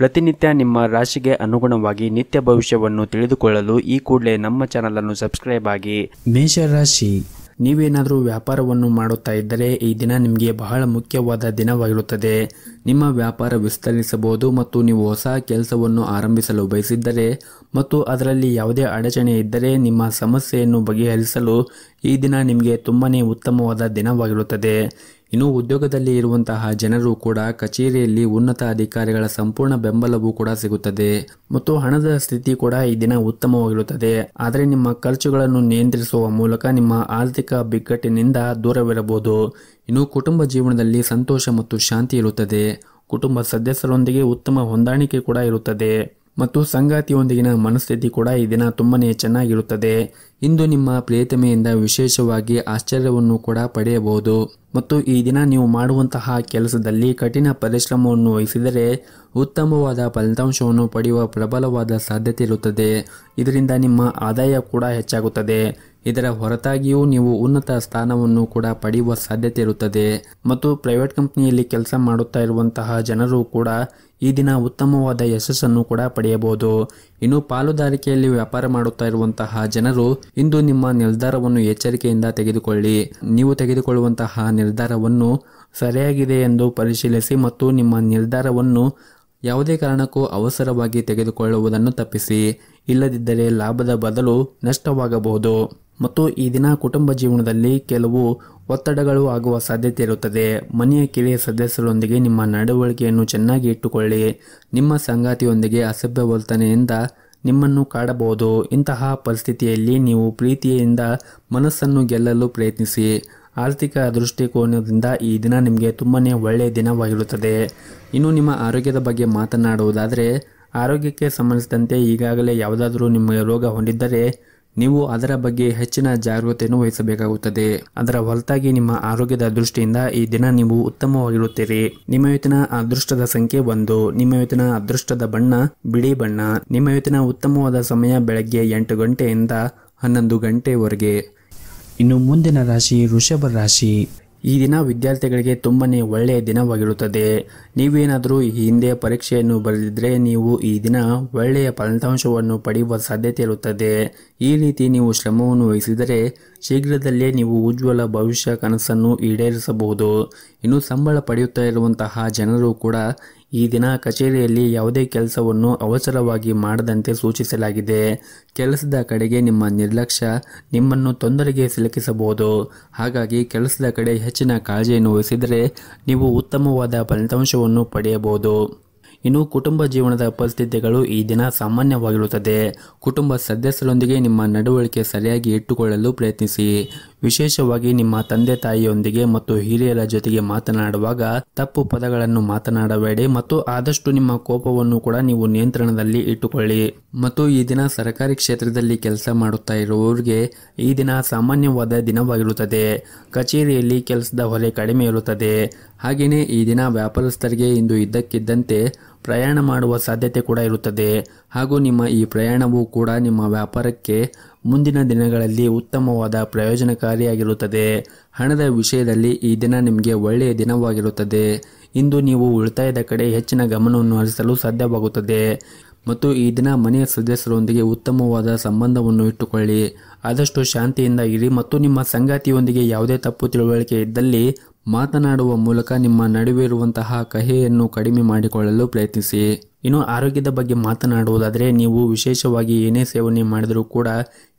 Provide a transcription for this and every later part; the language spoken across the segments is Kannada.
ಪ್ರತಿನಿತ್ಯ ನಿಮ್ಮ ರಾಶಿಗೆ ಅನುಗುಣವಾಗಿ ನಿತ್ಯ ಭವಿಷ್ಯವನ್ನು ತಿಳಿದುಕೊಳ್ಳಲು ಈ ಕೂಡಲೇ ನಮ್ಮ ಚಾನಲನ್ನು ಸಬ್ಸ್ಕ್ರೈಬ್ ಆಗಿ ಮೇಷರಾಶಿ ನೀವೇನಾದರೂ ವ್ಯಾಪಾರವನ್ನು ಮಾಡುತ್ತಾ ಇದ್ದರೆ ಈ ದಿನ ನಿಮಗೆ ಬಹಳ ಮುಖ್ಯವಾದ ದಿನವಾಗಿರುತ್ತದೆ ನಿಮ್ಮ ವ್ಯಾಪಾರ ವಿಸ್ತರಿಸಬಹುದು ಮತ್ತು ನೀವು ಹೊಸ ಕೆಲಸವನ್ನು ಆರಂಭಿಸಲು ಬಯಸಿದ್ದರೆ ಮತ್ತು ಅದರಲ್ಲಿ ಯಾವುದೇ ಅಡಚಣೆ ಇದ್ದರೆ ನಿಮ್ಮ ಸಮಸ್ಯೆಯನ್ನು ಬಗೆಹರಿಸಲು ಈ ದಿನ ನಿಮಗೆ ತುಂಬಾ ಉತ್ತಮವಾದ ದಿನವಾಗಿರುತ್ತದೆ ಇನ್ನು ಉದ್ಯೋಗದಲ್ಲಿ ಇರುವಂತಹ ಜನರು ಕೂಡ ಕಚೇರಿಯಲ್ಲಿ ಉನ್ನತ ಅಧಿಕಾರಿಗಳ ಸಂಪೂರ್ಣ ಬೆಂಬಲವೂ ಕೂಡ ಸಿಗುತ್ತದೆ ಮತ್ತು ಹಣದ ಸ್ಥಿತಿ ಕೂಡ ಈ ದಿನ ಉತ್ತಮವಾಗಿರುತ್ತದೆ ಆದರೆ ನಿಮ್ಮ ಖರ್ಚುಗಳನ್ನು ನಿಯಂತ್ರಿಸುವ ಮೂಲಕ ನಿಮ್ಮ ಆರ್ಥಿಕ ಬಿಕ್ಕಟ್ಟಿನಿಂದ ದೂರವಿರಬಹುದು ಇನ್ನು ಕುಟುಂಬ ಜೀವನದಲ್ಲಿ ಸಂತೋಷ ಮತ್ತು ಶಾಂತಿ ಇರುತ್ತದೆ ಕುಟುಂಬ ಸದಸ್ಯರೊಂದಿಗೆ ಉತ್ತಮ ಹೊಂದಾಣಿಕೆ ಕೂಡ ಇರುತ್ತದೆ ಮತ್ತು ಸಂಗಾತಿಯೊಂದಿಗಿನ ಮನಸ್ಥಿತಿ ಕೂಡ ಈ ದಿನ ತುಂಬನೇ ಚೆನ್ನಾಗಿರುತ್ತದೆ ಇಂದು ನಿಮ್ಮ ಪ್ರೇತಮೆಯಿಂದ ವಿಶೇಷವಾಗಿ ಆಶ್ಚರ್ಯವನ್ನು ಕೂಡ ಪಡೆಯಬಹುದು ಮತ್ತು ಈ ದಿನ ನೀವು ಮಾಡುವಂತಹ ಕೆಲಸದಲ್ಲಿ ಕಠಿಣ ಪರಿಶ್ರಮವನ್ನು ವಹಿಸಿದರೆ ಉತ್ತಮವಾದ ಫಲಿತಾಂಶವನ್ನು ಪಡೆಯುವ ಪ್ರಬಲವಾದ ಸಾಧ್ಯತೆ ಇರುತ್ತದೆ ಇದರಿಂದ ನಿಮ್ಮ ಆದಾಯ ಕೂಡ ಹೆಚ್ಚಾಗುತ್ತದೆ ಇದರ ಹೊರತಾಗಿಯೂ ನೀವು ಉನ್ನತ ಸ್ಥಾನವನ್ನು ಕೂಡ ಪಡೆಯುವ ಸಾಧ್ಯತೆ ಇರುತ್ತದೆ ಮತ್ತು ಪ್ರೈವೇಟ್ ಕಂಪ್ನಿಯಲ್ಲಿ ಕೆಲಸ ಮಾಡುತ್ತಾ ಇರುವಂತಹ ಜನರು ಕೂಡ ಈ ದಿನ ಉತ್ತಮವಾದ ಯಶಸ್ಸನ್ನು ಕೂಡ ಪಡೆಯಬಹುದು ಇನ್ನು ಪಾಲುದಾರಿಕೆಯಲ್ಲಿ ವ್ಯಾಪಾರ ಮಾಡುತ್ತಾ ಇರುವಂತಹ ಜನರು ಇಂದು ನಿಮ್ಮ ನಿರ್ಧಾರವನ್ನು ಎಚ್ಚರಿಕೆಯಿಂದ ತೆಗೆದುಕೊಳ್ಳಿ ನೀವು ತೆಗೆದುಕೊಳ್ಳುವಂತಹ ನಿರ್ಧಾರವನ್ನು ಸರಿಯಾಗಿದೆ ಎಂದು ಪರಿಶೀಲಿಸಿ ಮತ್ತು ನಿಮ್ಮ ನಿರ್ಧಾರವನ್ನು ಯಾವುದೇ ಕಾರಣಕ್ಕೂ ಅವಸರವಾಗಿ ತೆಗೆದುಕೊಳ್ಳುವುದನ್ನು ತಪ್ಪಿಸಿ ಇಲ್ಲದಿದ್ದರೆ ಲಾಭದ ಬದಲು ನಷ್ಟವಾಗಬಹುದು ಮತ್ತು ಈ ದಿನ ಕುಟುಂಬ ಜೀವನದಲ್ಲಿ ಕೆಲವು ಒತ್ತಡಗಳು ಆಗುವ ಸಾಧ್ಯತೆ ಇರುತ್ತದೆ ಮನೆಯ ಕಿರಿಯ ಸದಸ್ಯರೊಂದಿಗೆ ನಿಮ್ಮ ನಡವಳಿಕೆಯನ್ನು ಚೆನ್ನಾಗಿ ಇಟ್ಟುಕೊಳ್ಳಿ ನಿಮ್ಮ ಸಂಗಾತಿಯೊಂದಿಗೆ ಅಸಭ್ಯ ವರ್ತನೆಯಿಂದ ನಿಮ್ಮನ್ನು ಕಾಡಬಹುದು ಇಂತಹ ಪರಿಸ್ಥಿತಿಯಲ್ಲಿ ನೀವು ಪ್ರೀತಿಯಿಂದ ಮನಸ್ಸನ್ನು ಗೆಲ್ಲಲು ಪ್ರಯತ್ನಿಸಿ ಆರ್ಥಿಕ ದೃಷ್ಟಿಕೋನದಿಂದ ಈ ದಿನ ನಿಮಗೆ ತುಂಬಾ ಒಳ್ಳೆಯ ದಿನವಾಗಿರುತ್ತದೆ ಇನ್ನು ನಿಮ್ಮ ಆರೋಗ್ಯದ ಬಗ್ಗೆ ಮಾತನಾಡುವುದಾದರೆ ಆರೋಗ್ಯಕ್ಕೆ ಸಂಬಂಧಿಸಿದಂತೆ ಈಗಾಗಲೇ ಯಾವುದಾದರೂ ನಿಮಗೆ ರೋಗ ಹೊಂದಿದ್ದರೆ ನೀವು ಅದರ ಬಗ್ಗೆ ಹೆಚ್ಚಿನ ಜಾಗೃತೆಯನ್ನು ವಹಿಸಬೇಕಾಗುತ್ತದೆ ಅದರ ಹೊರತಾಗಿ ನಿಮ್ಮ ಆರೋಗ್ಯದ ದೃಷ್ಟಿಯಿಂದ ಈ ದಿನ ನೀವು ಉತ್ತಮವಾಗಿರುತ್ತೀರಿ ನಿಮ್ಮ ಇವತ್ತಿನ ಅದೃಷ್ಟದ ಸಂಖ್ಯೆ ಒಂದು ನಿಮ್ಮ ಇವತ್ತಿನ ಅದೃಷ್ಟದ ಬಣ್ಣ ಬಿಳಿ ಬಣ್ಣ ನಿಮ್ಮ ಇವತ್ತಿನ ಉತ್ತಮವಾದ ಸಮಯ ಬೆಳಗ್ಗೆ ಎಂಟು ಗಂಟೆಯಿಂದ ಹನ್ನೊಂದು ಗಂಟೆವರೆಗೆ ಇನ್ನು ಮುಂದಿನ ರಾಶಿ ವೃಷಭ ರಾಶಿ ಈ ದಿನ ವಿದ್ಯಾರ್ಥಿಗಳಿಗೆ ತುಂಬನೇ ಒಳ್ಳೆಯ ದಿನವಾಗಿರುತ್ತದೆ ನೀವೇನಾದರೂ ಈ ಹಿಂದೆ ಪರೀಕ್ಷೆಯನ್ನು ಬರೆದಿದ್ದರೆ ನೀವು ಈ ದಿನ ಒಳ್ಳೆಯ ಫಲಿತಾಂಶವನ್ನು ಪಡೆಯುವ ಸಾಧ್ಯತೆ ಇರುತ್ತದೆ ಈ ರೀತಿ ನೀವು ಶ್ರಮವನ್ನು ವಹಿಸಿದರೆ ಶೀಘ್ರದಲ್ಲೇ ನೀವು ಉಜ್ವಲ ಭವಿಷ್ಯ ಕನಸನ್ನು ಈಡೇರಿಸಬಹುದು ಇನ್ನು ಸಂಬಳ ಪಡೆಯುತ್ತಾ ಇರುವಂತಹ ಜನರು ಕೂಡ ಈ ದಿನ ಕಚೇರಿಯಲ್ಲಿ ಯಾವುದೇ ಕೆಲಸವನ್ನು ಅವಸರವಾಗಿ ಮಾಡದಂತೆ ಸೂಚಿಸಲಾಗಿದೆ ಕೆಲಸದ ಕಡೆಗೆ ನಿಮ್ಮ ನಿರ್ಲಕ್ಷ್ಯ ನಿಮ್ಮನ್ನು ತೊಂದರೆಗೆ ಸಿಲುಕಿಸಬಹುದು ಹಾಗಾಗಿ ಕೆಲಸದ ಕಡೆ ಹೆಚ್ಚಿನ ಕಾಳಜಿಯನ್ನು ವಹಿಸಿದರೆ ನೀವು ಉತ್ತಮವಾದ ಫಲಿತಾಂಶವನ್ನು ಪಡೆಯಬಹುದು ಇನ್ನು ಕುಟುಂಬ ಜೀವನದ ಪರಿಸ್ಥಿತಿಗಳು ಈ ದಿನ ಸಾಮಾನ್ಯವಾಗಿರುತ್ತದೆ ಕುಟುಂಬ ಸದಸ್ಯರೊಂದಿಗೆ ನಿಮ್ಮ ನಡವಳಿಕೆ ಸರಿಯಾಗಿ ಇಟ್ಟುಕೊಳ್ಳಲು ಪ್ರಯತ್ನಿಸಿ ವಿಶೇಷವಾಗಿ ನಿಮ್ಮ ತಂದೆ ತಾಯಿಯೊಂದಿಗೆ ಮತ್ತು ಹಿರಿಯರ ಜೊತೆಗೆ ಮಾತನಾಡುವಾಗ ತಪ್ಪು ಪದಗಳನ್ನು ಮಾತನಾಡಬೇಡಿ ಮತ್ತು ಆದಷ್ಟು ನಿಮ್ಮ ಕೋಪವನ್ನು ಕೂಡ ನೀವು ನಿಯಂತ್ರಣದಲ್ಲಿ ಇಟ್ಟುಕೊಳ್ಳಿ ಮತ್ತು ಈ ದಿನ ಸರ್ಕಾರಿ ಕ್ಷೇತ್ರದಲ್ಲಿ ಕೆಲಸ ಮಾಡುತ್ತಾ ಇರುವವರಿಗೆ ಈ ದಿನ ಸಾಮಾನ್ಯವಾದ ದಿನವಾಗಿರುತ್ತದೆ ಕಚೇರಿಯಲ್ಲಿ ಕೆಲಸದ ಹೊರೆ ಕಡಿಮೆ ಇರುತ್ತದೆ ಹಾಗೆಯೇ ಈ ದಿನ ವ್ಯಾಪಾರಸ್ಥರಿಗೆ ಇಂದು ಇದ್ದಕ್ಕಿದ್ದಂತೆ ಪ್ರಯಾಣ ಮಾಡುವ ಸಾಧ್ಯತೆ ಕೂಡ ಇರುತ್ತದೆ ಹಾಗೂ ನಿಮ್ಮ ಈ ಪ್ರಯಾಣವು ಕೂಡ ನಿಮ್ಮ ವ್ಯಾಪಾರಕ್ಕೆ ಮುಂದಿನ ದಿನಗಳಲ್ಲಿ ಉತ್ತಮವಾದ ಪ್ರಯೋಜನಕಾರಿಯಾಗಿರುತ್ತದೆ ಹಣದ ವಿಷಯದಲ್ಲಿ ಈ ದಿನ ನಿಮಗೆ ಒಳ್ಳೆಯ ದಿನವಾಗಿರುತ್ತದೆ ಇಂದು ನೀವು ಉಳಿತಾಯದ ಕಡೆ ಹೆಚ್ಚಿನ ಗಮನವನ್ನು ಹರಿಸಲು ಸಾಧ್ಯವಾಗುತ್ತದೆ ಮತ್ತು ಈ ದಿನ ಮನೆಯ ಸದಸ್ಯರೊಂದಿಗೆ ಉತ್ತಮವಾದ ಸಂಬಂಧವನ್ನು ಇಟ್ಟುಕೊಳ್ಳಿ ಆದಷ್ಟು ಶಾಂತಿಯಿಂದ ಇರಿ ಮತ್ತು ನಿಮ್ಮ ಸಂಗಾತಿಯೊಂದಿಗೆ ಯಾವುದೇ ತಪ್ಪು ತಿಳುವಳಿಕೆ ಇದ್ದಲ್ಲಿ ಮಾತನಾಡುವ ಮೂಲಕ ನಿಮ್ಮ ನಡುವೆ ಇರುವಂತಹ ಕಹೆಯನ್ನು ಕಡಿಮೆ ಮಾಡಿಕೊಳ್ಳಲು ಪ್ರಯತ್ನಿಸಿ ಇನ್ನು ಆರೋಗ್ಯದ ಬಗ್ಗೆ ಮಾತನಾಡುವುದಾದರೆ ನೀವು ವಿಶೇಷವಾಗಿ ಏನೇ ಸೇವನೆ ಮಾಡಿದರೂ ಕೂಡ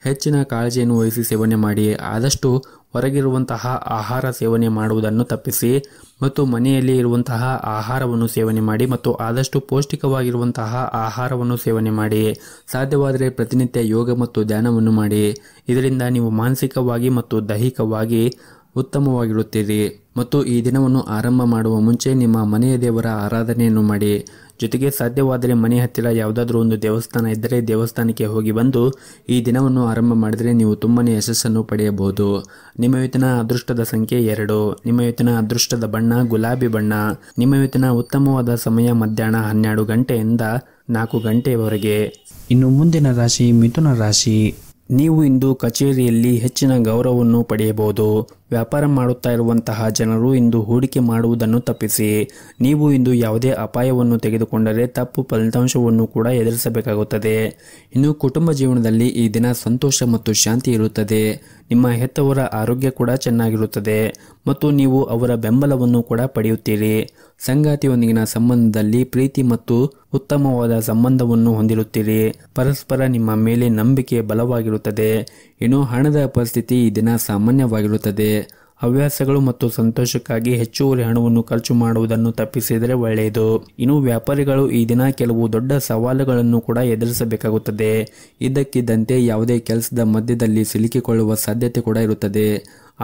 ಹೆಚ್ಚಿನ ಕಾಳಜಿಯನ್ನು ವಹಿಸಿ ಸೇವನೆ ಮಾಡಿ ಆದಷ್ಟು ಹೊರಗಿರುವಂತಹ ಆಹಾರ ಸೇವನೆ ಮಾಡುವುದನ್ನು ತಪ್ಪಿಸಿ ಮತ್ತು ಮನೆಯಲ್ಲಿ ಇರುವಂತಹ ಆಹಾರವನ್ನು ಸೇವನೆ ಮಾಡಿ ಮತ್ತು ಆದಷ್ಟು ಪೌಷ್ಟಿಕವಾಗಿರುವಂತಹ ಆಹಾರವನ್ನು ಸೇವನೆ ಮಾಡಿ ಸಾಧ್ಯವಾದರೆ ಪ್ರತಿನಿತ್ಯ ಯೋಗ ಮತ್ತು ಧ್ಯಾನವನ್ನು ಮಾಡಿ ಇದರಿಂದ ನೀವು ಮಾನಸಿಕವಾಗಿ ಮತ್ತು ದೈಹಿಕವಾಗಿ ಉತ್ತಮವಾಗಿರುತ್ತೀರಿ ಮತ್ತು ಈ ದಿನವನ್ನು ಆರಂಭ ಮಾಡುವ ಮುಂಚೆ ನಿಮ್ಮ ಮನೆಯ ದೇವರ ಆರಾಧನೆಯನ್ನು ಮಾಡಿ ಜೊತೆಗೆ ಸಾಧ್ಯವಾದರೆ ಮನೆ ಹತ್ತಿರ ಯಾವುದಾದ್ರೂ ಒಂದು ದೇವಸ್ಥಾನ ಇದ್ದರೆ ದೇವಸ್ಥಾನಕ್ಕೆ ಹೋಗಿ ಬಂದು ಈ ದಿನವನ್ನು ಆರಂಭ ಮಾಡಿದರೆ ನೀವು ತುಂಬಾ ಯಶಸ್ಸನ್ನು ಪಡೆಯಬಹುದು ನಿಮ್ಮ ಇವತ್ತಿನ ಅದೃಷ್ಟದ ಸಂಖ್ಯೆ ಎರಡು ನಿಮ್ಮ ಇವತ್ತಿನ ಅದೃಷ್ಟದ ಬಣ್ಣ ಗುಲಾಬಿ ಬಣ್ಣ ನಿಮ್ಮ ಇವತ್ತಿನ ಉತ್ತಮವಾದ ಸಮಯ ಮಧ್ಯಾಹ್ನ ಹನ್ನೆರಡು ಗಂಟೆಯಿಂದ ನಾಲ್ಕು ಗಂಟೆಯವರೆಗೆ ಇನ್ನು ಮುಂದಿನ ರಾಶಿ ಮಿಥುನ ರಾಶಿ ನೀವು ಇಂದು ಕಚೇರಿಯಲ್ಲಿ ಹೆಚ್ಚಿನ ಗೌರವವನ್ನು ಪಡೆಯಬಹುದು ವ್ಯಾಪಾರ ಮಾಡುತ್ತಾ ಇರುವಂತಹ ಜನರು ಇಂದು ಹೂಡಿಕೆ ಮಾಡುವುದನ್ನು ತಪ್ಪಿಸಿ ನೀವು ಇಂದು ಯಾವುದೇ ಅಪಾಯವನ್ನು ತೆಗೆದುಕೊಂಡರೆ ತಪ್ಪು ಫಲಿತಾಂಶವನ್ನು ಕೂಡ ಎದುರಿಸಬೇಕಾಗುತ್ತದೆ ಇನ್ನು ಕುಟುಂಬ ಜೀವನದಲ್ಲಿ ಈ ದಿನ ಸಂತೋಷ ಮತ್ತು ಶಾಂತಿ ಇರುತ್ತದೆ ನಿಮ್ಮ ಹೆತ್ತವರ ಆರೋಗ್ಯ ಕೂಡ ಚೆನ್ನಾಗಿರುತ್ತದೆ ಮತ್ತು ನೀವು ಅವರ ಬೆಂಬಲವನ್ನು ಕೂಡ ಪಡೆಯುತ್ತೀರಿ ಸಂಗಾತಿಯೊಂದಿಗಿನ ಸಂಬಂಧದಲ್ಲಿ ಪ್ರೀತಿ ಮತ್ತು ಉತ್ತಮವಾದ ಸಂಬಂಧವನ್ನು ಹೊಂದಿರುತ್ತೀರಿ ಪರಸ್ಪರ ನಿಮ್ಮ ಮೇಲೆ ನಂಬಿಕೆ ಬಲವಾಗಿರುತ್ತದೆ ಇನ್ನು ಹಣದ ಪರಿಸ್ಥಿತಿ ಈ ದಿನ ಸಾಮಾನ್ಯವಾಗಿರುತ್ತದೆ ಹವ್ಯಾಸಗಳು ಮತ್ತು ಸಂತೋಷಕ್ಕಾಗಿ ಹೆಚ್ಚುವರಿ ಹಣವನ್ನು ಖರ್ಚು ಮಾಡುವುದನ್ನು ತಪ್ಪಿಸಿದರೆ ಒಳ್ಳೆಯದು ಇನ್ನು ವ್ಯಾಪಾರಿಗಳು ಈ ದಿನ ಕೆಲವು ದೊಡ್ಡ ಸವಾಲುಗಳನ್ನು ಕೂಡ ಎದುರಿಸಬೇಕಾಗುತ್ತದೆ ಇದಕ್ಕಿದ್ದಂತೆ ಯಾವುದೇ ಕೆಲಸದ ಮಧ್ಯದಲ್ಲಿ ಸಿಲುಕಿಕೊಳ್ಳುವ ಸಾಧ್ಯತೆ ಕೂಡ ಇರುತ್ತದೆ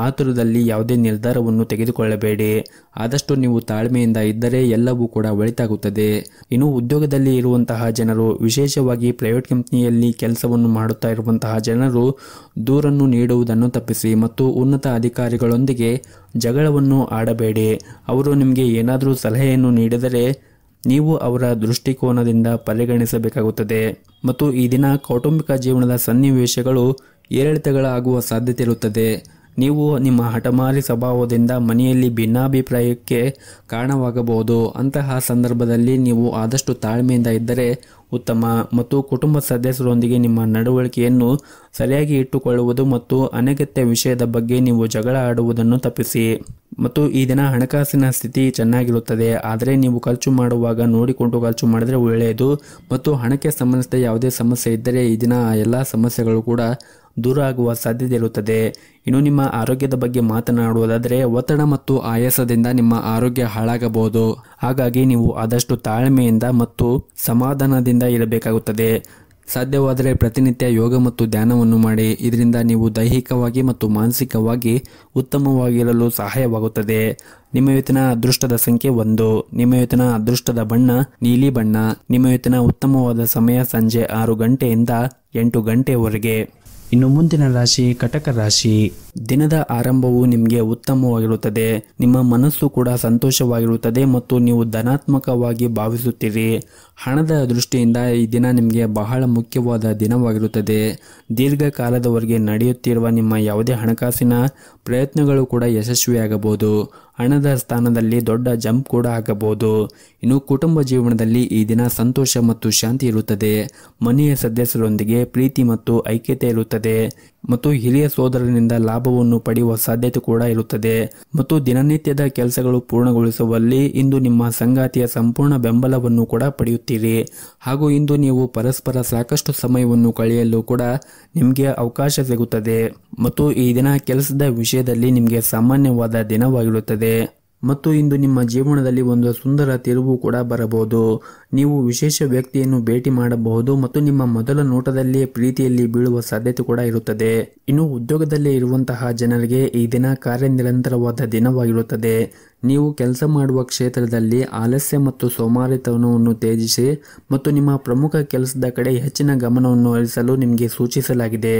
ಆತುರದಲ್ಲಿ ಯಾವುದೇ ನಿರ್ಧಾರವನ್ನು ತೆಗೆದುಕೊಳ್ಳಬೇಡಿ ಆದಷ್ಟು ನೀವು ತಾಳ್ಮೆಯಿಂದ ಇದ್ದರೆ ಎಲ್ಲವೂ ಕೂಡ ಒಳಿತಾಗುತ್ತದೆ ಇನ್ನು ಉದ್ಯೋಗದಲ್ಲಿ ಇರುವಂತಹ ಜನರು ವಿಶೇಷವಾಗಿ ಪ್ರೈವೇಟ್ ಕಂಪ್ನಿಯಲ್ಲಿ ಕೆಲಸವನ್ನು ಮಾಡುತ್ತಾ ಇರುವಂತಹ ಜನರು ದೂರನ್ನು ನೀಡುವುದನ್ನು ತಪ್ಪಿಸಿ ಮತ್ತು ಉನ್ನತ ಅಧಿಕಾರಿಗಳೊಂದಿಗೆ ಜಗಳವನ್ನು ಆಡಬೇಡಿ ಅವರು ನಿಮಗೆ ಏನಾದರೂ ಸಲಹೆಯನ್ನು ನೀಡಿದರೆ ನೀವು ಅವರ ದೃಷ್ಟಿಕೋನದಿಂದ ಪರಿಗಣಿಸಬೇಕಾಗುತ್ತದೆ ಮತ್ತು ಈ ದಿನ ಕೌಟುಂಬಿಕ ಜೀವನದ ಸನ್ನಿವೇಶಗಳು ಏರಿಳಿತಗಳಾಗುವ ಸಾಧ್ಯತೆ ಇರುತ್ತದೆ ನೀವು ನಿಮ್ಮ ಹಠಮಾರಿ ಸ್ವಭಾವದಿಂದ ಮನೆಯಲ್ಲಿ ಭಿನ್ನಾಭಿಪ್ರಾಯಕ್ಕೆ ಕಾರಣವಾಗಬಹುದು ಅಂತಹ ಸಂದರ್ಭದಲ್ಲಿ ನೀವು ಆದಷ್ಟು ತಾಳ್ಮೆಯಿಂದ ಇದ್ದರೆ ಉತ್ತಮ ಮತ್ತು ಕುಟುಂಬ ಸದಸ್ಯರೊಂದಿಗೆ ನಿಮ್ಮ ನಡವಳಿಕೆಯನ್ನು ಸರಿಯಾಗಿ ಇಟ್ಟುಕೊಳ್ಳುವುದು ಮತ್ತು ಅನಗತ್ಯ ವಿಷಯದ ಬಗ್ಗೆ ನೀವು ಜಗಳ ಆಡುವುದನ್ನು ತಪ್ಪಿಸಿ ಮತ್ತು ಈ ದಿನ ಹಣಕಾಸಿನ ಸ್ಥಿತಿ ಚೆನ್ನಾಗಿರುತ್ತದೆ ಆದರೆ ನೀವು ಖರ್ಚು ಮಾಡುವಾಗ ನೋಡಿಕೊಂಡು ಖರ್ಚು ಮಾಡಿದರೆ ಒಳ್ಳೆಯದು ಮತ್ತು ಹಣಕ್ಕೆ ಸಂಬಂಧಿಸಿದ ಯಾವುದೇ ಸಮಸ್ಯೆ ಇದ್ದರೆ ಈ ದಿನ ಎಲ್ಲ ಸಮಸ್ಯೆಗಳು ಕೂಡ ದೂರ ಆಗುವ ಸಾಧ್ಯತೆ ಇರುತ್ತದೆ ಇನ್ನು ನಿಮ್ಮ ಆರೋಗ್ಯದ ಬಗ್ಗೆ ಮಾತನಾಡುವುದಾದರೆ ಒತ್ತಡ ಮತ್ತು ಆಯಾಸದಿಂದ ನಿಮ್ಮ ಆರೋಗ್ಯ ಹಾಳಾಗಬಹುದು ಹಾಗಾಗಿ ನೀವು ಆದಷ್ಟು ತಾಳ್ಮೆಯಿಂದ ಮತ್ತು ಸಮಾಧಾನದಿಂದ ಇರಬೇಕಾಗುತ್ತದೆ ಸಾಧ್ಯವಾದರೆ ಪ್ರತಿನಿತ್ಯ ಯೋಗ ಮತ್ತು ಧ್ಯಾನವನ್ನು ಮಾಡಿ ಇದರಿಂದ ನೀವು ದೈಹಿಕವಾಗಿ ಮತ್ತು ಮಾನಸಿಕವಾಗಿ ಉತ್ತಮವಾಗಿರಲು ಸಹಾಯವಾಗುತ್ತದೆ ನಿಮ್ಮ ಇವತ್ತಿನ ಅದೃಷ್ಟದ ಸಂಖ್ಯೆ ಒಂದು ನಿಮ್ಮ ಇವತ್ತಿನ ಅದೃಷ್ಟದ ಬಣ್ಣ ನೀಲಿ ಬಣ್ಣ ನಿಮ್ಮ ಇವತ್ತಿನ ಉತ್ತಮವಾದ ಸಮಯ ಸಂಜೆ ಆರು ಗಂಟೆಯಿಂದ ಎಂಟು ಗಂಟೆವರೆಗೆ ಇನ್ನು ಮುಂದಿನ ರಾಶಿ ಕಟಕ ರಾಶಿ ದಿನದ ಆರಂಭವು ನಿಮಗೆ ಉತ್ತಮವಾಗಿರುತ್ತದೆ ನಿಮ್ಮ ಮನಸ್ಸು ಕೂಡ ಸಂತೋಷವಾಗಿರುತ್ತದೆ ಮತ್ತು ನೀವು ಧನಾತ್ಮಕವಾಗಿ ಭಾವಿಸುತ್ತೀರಿ ಹಣದ ದೃಷ್ಟಿಯಿಂದ ಈ ದಿನ ನಿಮಗೆ ಬಹಳ ಮುಖ್ಯವಾದ ದಿನವಾಗಿರುತ್ತದೆ ದೀರ್ಘಕಾಲದವರೆಗೆ ನಡೆಯುತ್ತಿರುವ ನಿಮ್ಮ ಯಾವುದೇ ಹಣಕಾಸಿನ ಪ್ರಯತ್ನಗಳು ಕೂಡ ಯಶಸ್ವಿಯಾಗಬಹುದು ಹಣದ ಸ್ಥಾನದಲ್ಲಿ ದೊಡ್ಡ ಜಂಪ್ ಕೂಡ ಆಗಬಹುದು ಇನ್ನು ಕುಟುಂಬ ಜೀವನದಲ್ಲಿ ಈ ದಿನ ಸಂತೋಷ ಮತ್ತು ಶಾಂತಿ ಇರುತ್ತದೆ ಮನೆಯ ಸದಸ್ಯರೊಂದಿಗೆ ಪ್ರೀತಿ ಮತ್ತು ಐಕ್ಯತೆ ಇರುತ್ತದೆ ಮತ್ತು ಹಿರಿಯ ಸೋದರನಿಂದ ಲಾಭವನ್ನು ಪಡೆಯುವ ಸಾಧ್ಯತೆ ಕೂಡ ಇರುತ್ತದೆ ಮತ್ತು ದಿನನಿತ್ಯದ ಕೆಲಸಗಳು ಪೂರ್ಣಗೊಳಿಸುವಲ್ಲಿ ಇಂದು ನಿಮ್ಮ ಸಂಗಾತಿಯ ಸಂಪೂರ್ಣ ಬೆಂಬಲವನ್ನು ಕೂಡ ಪಡೆಯುತ್ತೀರಿ ಹಾಗೂ ಇಂದು ನೀವು ಪರಸ್ಪರ ಸಾಕಷ್ಟು ಸಮಯವನ್ನು ಕಳೆಯಲು ಕೂಡ ನಿಮಗೆ ಅವಕಾಶ ಸಿಗುತ್ತದೆ ಮತ್ತು ಈ ದಿನ ಕೆಲಸದ ವಿಷಯದಲ್ಲಿ ನಿಮಗೆ ಸಾಮಾನ್ಯವಾದ ದಿನವಾಗಿರುತ್ತದೆ ಮತ್ತು ಇಂದು ನಿಮ್ಮ ಜೀವನದಲ್ಲಿ ಒಂದು ಸುಂದರ ತಿರುವು ಕೂಡ ಬರಬಹುದು ನೀವು ವಿಶೇಷ ವ್ಯಕ್ತಿಯನ್ನು ಭೇಟಿ ಮಾಡಬಹುದು ಮತ್ತು ನಿಮ್ಮ ಮೊದಲ ನೋಟದಲ್ಲಿ ಪ್ರೀತಿಯಲ್ಲಿ ಬೀಳುವ ಸಾಧ್ಯತೆ ಕೂಡ ಇರುತ್ತದೆ ಇನ್ನು ಉದ್ಯೋಗದಲ್ಲಿ ಇರುವಂತಹ ಜನರಿಗೆ ಈ ದಿನ ಕಾರ್ಯನಿರಂತರವಾದ ದಿನವಾಗಿರುತ್ತದೆ ನೀವು ಕೆಲಸ ಮಾಡುವ ಕ್ಷೇತ್ರದಲ್ಲಿ ಆಲಸ್ಯ ಮತ್ತು ಸೋಮಾರಿತನವನ್ನು ತ್ಯಜಿಸಿ ಮತ್ತು ನಿಮ್ಮ ಪ್ರಮುಖ ಕೆಲಸದ ಕಡೆ ಹೆಚ್ಚಿನ ಗಮನವನ್ನು ಹರಿಸಲು ನಿಮಗೆ ಸೂಚಿಸಲಾಗಿದೆ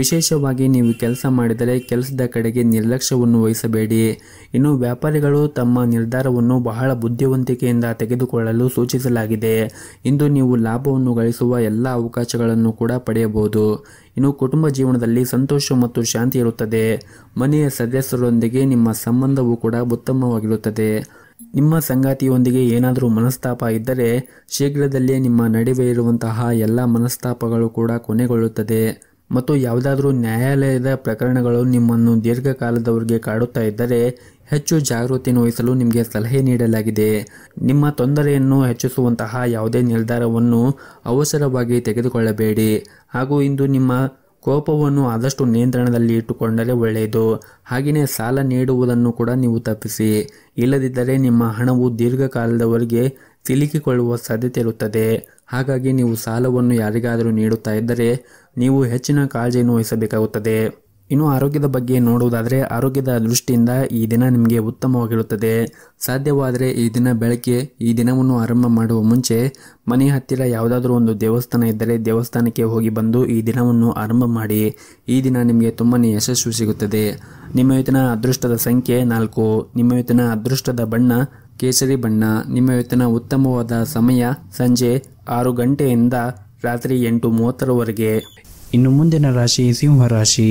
ವಿಶೇಷವಾಗಿ ನೀವು ಕೆಲಸ ಮಾಡಿದರೆ ಕೆಲಸದ ಕಡೆಗೆ ನಿರ್ಲಕ್ಷ್ಯವನ್ನು ವಹಿಸಬೇಡಿ ಇನ್ನು ವ್ಯಾಪಾರಿಗಳು ತಮ್ಮ ನಿರ್ಧಾರವನ್ನು ಬಹಳ ಬುದ್ಧಿವಂತಿಕೆಯಿಂದ ತೆಗೆದುಕೊಳ್ಳಲು ಸೂಚಿಸಲಾಗಿದೆ ಇಂದು ನೀವು ಲಾಭವನ್ನು ಗಳಿಸುವ ಎಲ್ಲ ಅವಕಾಶಗಳನ್ನು ಕೂಡ ಪಡೆಯಬಹುದು ಇನ್ನು ಕುಟುಂಬ ಜೀವನದಲ್ಲಿ ಸಂತೋಷ ಮತ್ತು ಶಾಂತಿ ಇರುತ್ತದೆ ಮನೆಯ ಸದಸ್ಯರೊಂದಿಗೆ ನಿಮ್ಮ ಸಂಬಂಧವೂ ಕೂಡ ಉತ್ತಮವಾಗಿರುತ್ತದೆ ನಿಮ್ಮ ಸಂಗಾತಿಯೊಂದಿಗೆ ಏನಾದರೂ ಮನಸ್ತಾಪ ಇದ್ದರೆ ಶೀಘ್ರದಲ್ಲೇ ನಿಮ್ಮ ನಡುವೆ ಇರುವಂತಹ ಎಲ್ಲ ಮನಸ್ತಾಪಗಳು ಕೂಡ ಕೊನೆಗೊಳ್ಳುತ್ತದೆ ಮತ್ತು ಯಾವುದಾದ್ರೂ ನ್ಯಾಯಾಲಯದ ಪ್ರಕರಣಗಳು ನಿಮ್ಮನ್ನು ದೀರ್ಘಕಾಲದವರೆಗೆ ಕಾಡುತ್ತಾ ಇದ್ದರೆ ಹೆಚ್ಚು ಜಾಗೃತಿ ವಹಿಸಲು ನಿಮಗೆ ಸಲಹೆ ನೀಡಲಾಗಿದೆ ನಿಮ್ಮ ತೊಂದರೆಯನ್ನು ಹೆಚ್ಚಿಸುವಂತಹ ಯಾವುದೇ ನಿರ್ಧಾರವನ್ನು ಅವಸರವಾಗಿ ತೆಗೆದುಕೊಳ್ಳಬೇಡಿ ಹಾಗೂ ಇಂದು ನಿಮ್ಮ ಕೋಪವನ್ನು ಆದಷ್ಟು ನಿಯಂತ್ರಣದಲ್ಲಿ ಇಟ್ಟುಕೊಂಡರೆ ಒಳ್ಳೆಯದು ಹಾಗೆಯೇ ಸಾಲ ನೀಡುವುದನ್ನು ಕೂಡ ನೀವು ತಪ್ಪಿಸಿ ಇಲ್ಲದಿದ್ದರೆ ನಿಮ್ಮ ಹಣವು ದೀರ್ಘಕಾಲದವರೆಗೆ ಸಿಲುಕಿಕೊಳ್ಳುವ ಸಾಧ್ಯತೆ ಇರುತ್ತದೆ ಹಾಗಾಗಿ ನೀವು ಸಾಲವನ್ನು ಯಾರಿಗಾದರೂ ನೀಡುತ್ತಾ ಇದ್ದರೆ ನೀವು ಹೆಚ್ಚಿನ ಕಾಳಜಿಯನ್ನು ವಹಿಸಬೇಕಾಗುತ್ತದೆ ಇನ್ನು ಆರೋಗ್ಯದ ಬಗ್ಗೆ ನೋಡುವುದಾದರೆ ಆರೋಗ್ಯದ ದೃಷ್ಟಿಯಿಂದ ಈ ದಿನ ನಿಮಗೆ ಉತ್ತಮವಾಗಿರುತ್ತದೆ ಸಾಧ್ಯವಾದರೆ ಈ ದಿನ ಬೆಳಗ್ಗೆ ಈ ದಿನವನ್ನು ಆರಂಭ ಮಾಡುವ ಮುಂಚೆ ಮನೆ ಹತ್ತಿರ ಯಾವುದಾದ್ರೂ ಒಂದು ದೇವಸ್ಥಾನ ಇದ್ದರೆ ದೇವಸ್ಥಾನಕ್ಕೆ ಹೋಗಿ ಬಂದು ಈ ದಿನವನ್ನು ಆರಂಭ ಮಾಡಿ ಈ ದಿನ ನಿಮಗೆ ತುಂಬಾ ಯಶಸ್ಸು ಸಿಗುತ್ತದೆ ನಿಮ್ಮ ಇವತ್ತಿನ ಅದೃಷ್ಟದ ಸಂಖ್ಯೆ ನಾಲ್ಕು ನಿಮ್ಮ ಇವತ್ತಿನ ಅದೃಷ್ಟದ ಬಣ್ಣ ಕೇಸರಿ ಬಣ್ಣ ನಿಮ್ಮ ಇವತ್ತಿನ ಉತ್ತಮವಾದ ಸಮಯ ಸಂಜೆ ಆರು ಗಂಟೆಯಿಂದ ರಾತ್ರಿ ಎಂಟು ಮೂವತ್ತರವರೆಗೆ ಇನ್ನು ಮುಂದಿನ ರಾಶಿ ಸಿಂಹ ರಾಶಿ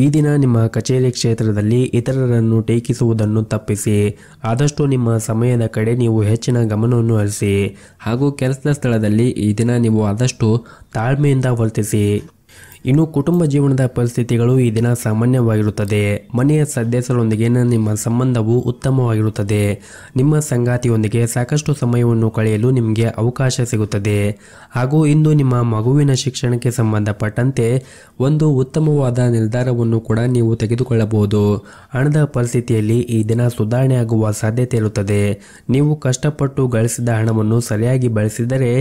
ಈ ದಿನ ನಿಮ್ಮ ಕಚೇರಿ ಕ್ಷೇತ್ರದಲ್ಲಿ ಇತರರನ್ನು ಟೀಕಿಸುವುದನ್ನು ತಪ್ಪಿಸಿ ಆದಷ್ಟು ನಿಮ್ಮ ಸಮಯದ ಕಡೆ ನೀವು ಹೆಚ್ಚಿನ ಗಮನವನ್ನು ಹರಿಸಿ ಹಾಗೂ ಕೆಲಸದ ಸ್ಥಳದಲ್ಲಿ ಈ ದಿನ ನೀವು ಆದಷ್ಟು ತಾಳ್ಮೆಯಿಂದ ವರ್ತಿಸಿ ಇನ್ನು ಕುಟುಂಬ ಜೀವನದ ಪರಿಸ್ಥಿತಿಗಳು ಈ ದಿನ ಸಾಮಾನ್ಯವಾಗಿರುತ್ತದೆ ಮನೆಯ ಸದಸ್ಯರೊಂದಿಗೆ ನಿಮ್ಮ ಸಂಬಂಧವು ಉತ್ತಮವಾಗಿರುತ್ತದೆ ನಿಮ್ಮ ಸಂಗಾತಿಯೊಂದಿಗೆ ಸಾಕಷ್ಟು ಸಮಯವನ್ನು ಕಳೆಯಲು ನಿಮಗೆ ಅವಕಾಶ ಸಿಗುತ್ತದೆ ಹಾಗೂ ಇಂದು ನಿಮ್ಮ ಮಗುವಿನ ಶಿಕ್ಷಣಕ್ಕೆ ಸಂಬಂಧಪಟ್ಟಂತೆ ಒಂದು ಉತ್ತಮವಾದ ನಿರ್ಧಾರವನ್ನು ಕೂಡ ನೀವು ತೆಗೆದುಕೊಳ್ಳಬಹುದು ಹಣದ ಪರಿಸ್ಥಿತಿಯಲ್ಲಿ ಈ ದಿನ ಸುಧಾರಣೆ ಆಗುವ ಸಾಧ್ಯತೆ ಇರುತ್ತದೆ ನೀವು ಕಷ್ಟಪಟ್ಟು ಗಳಿಸಿದ ಹಣವನ್ನು ಸರಿಯಾಗಿ ಬಳಸಿದರೆ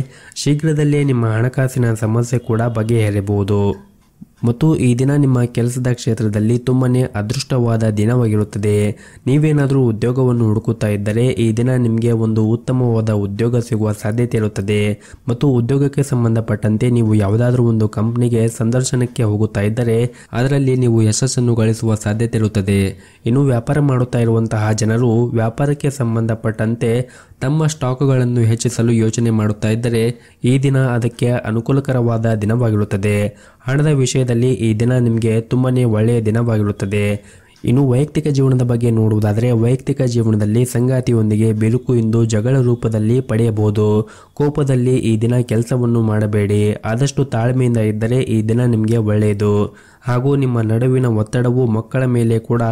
ಶೀಘ್ರದಲ್ಲೇ ನಿಮ್ಮ ಹಣಕಾಸಿನ ಸಮಸ್ಯೆ ಕೂಡ ಬಗೆಹರಿಬಹುದು ಮತ್ತು ಈ ದಿನ ನಿಮ್ಮ ಕೆಲಸದ ಕ್ಷೇತ್ರದಲ್ಲಿ ತುಂಬನೇ ಅದೃಷ್ಟವಾದ ದಿನವಾಗಿರುತ್ತದೆ ನೀವೇನಾದರೂ ಉದ್ಯೋಗವನ್ನು ಹುಡುಕುತ್ತಾ ಇದ್ದರೆ ಈ ದಿನ ನಿಮಗೆ ಒಂದು ಉತ್ತಮವಾದ ಉದ್ಯೋಗ ಸಿಗುವ ಸಾಧ್ಯತೆ ಇರುತ್ತದೆ ಮತ್ತು ಉದ್ಯೋಗಕ್ಕೆ ಸಂಬಂಧಪಟ್ಟಂತೆ ನೀವು ಯಾವುದಾದ್ರೂ ಒಂದು ಕಂಪ್ನಿಗೆ ಸಂದರ್ಶನಕ್ಕೆ ಹೋಗುತ್ತಾ ಇದ್ದರೆ ಅದರಲ್ಲಿ ನೀವು ಯಶಸ್ಸನ್ನು ಗಳಿಸುವ ಸಾಧ್ಯತೆ ಇರುತ್ತದೆ ಇನ್ನು ವ್ಯಾಪಾರ ಮಾಡುತ್ತಾ ಇರುವಂತಹ ಜನರು ವ್ಯಾಪಾರಕ್ಕೆ ಸಂಬಂಧಪಟ್ಟಂತೆ ತಮ್ಮ ಸ್ಟಾಕ್ಗಳನ್ನು ಹೆಚ್ಚಿಸಲು ಯೋಚನೆ ಮಾಡುತ್ತಾ ಇದ್ದರೆ ಈ ದಿನ ಅದಕ್ಕೆ ಅನುಕೂಲಕರವಾದ ದಿನವಾಗಿರುತ್ತದೆ ಹಣದ ವಿಷಯದ ಇಲ್ಲಿ ಈ ದಿನ ನಿಮಗೆ ತುಂಬನೇ ಒಳ್ಳೆಯ ದಿನವಾಗಿರುತ್ತದೆ ಇನ್ನು ವೈಯಕ್ತಿಕ ಜೀವನದ ಬಗ್ಗೆ ನೋಡುವುದಾದರೆ ವೈಯಕ್ತಿಕ ಜೀವನದಲ್ಲಿ ಸಂಗಾತಿಯೊಂದಿಗೆ ಬಿರುಕು ಎಂದು ಜಗಳ ರೂಪದಲ್ಲಿ ಪಡೆಯಬಹುದು ಕೋಪದಲ್ಲಿ ಈ ದಿನ ಕೆಲಸವನ್ನು ಮಾಡಬೇಡಿ ಆದಷ್ಟು ತಾಳ್ಮೆಯಿಂದ ಇದ್ದರೆ ಈ ದಿನ ನಿಮಗೆ ಒಳ್ಳೆಯದು ಹಾಗೂ ನಿಮ್ಮ ನಡುವಿನ ಒತ್ತಡವು ಮಕ್ಕಳ ಮೇಲೆ ಕೂಡ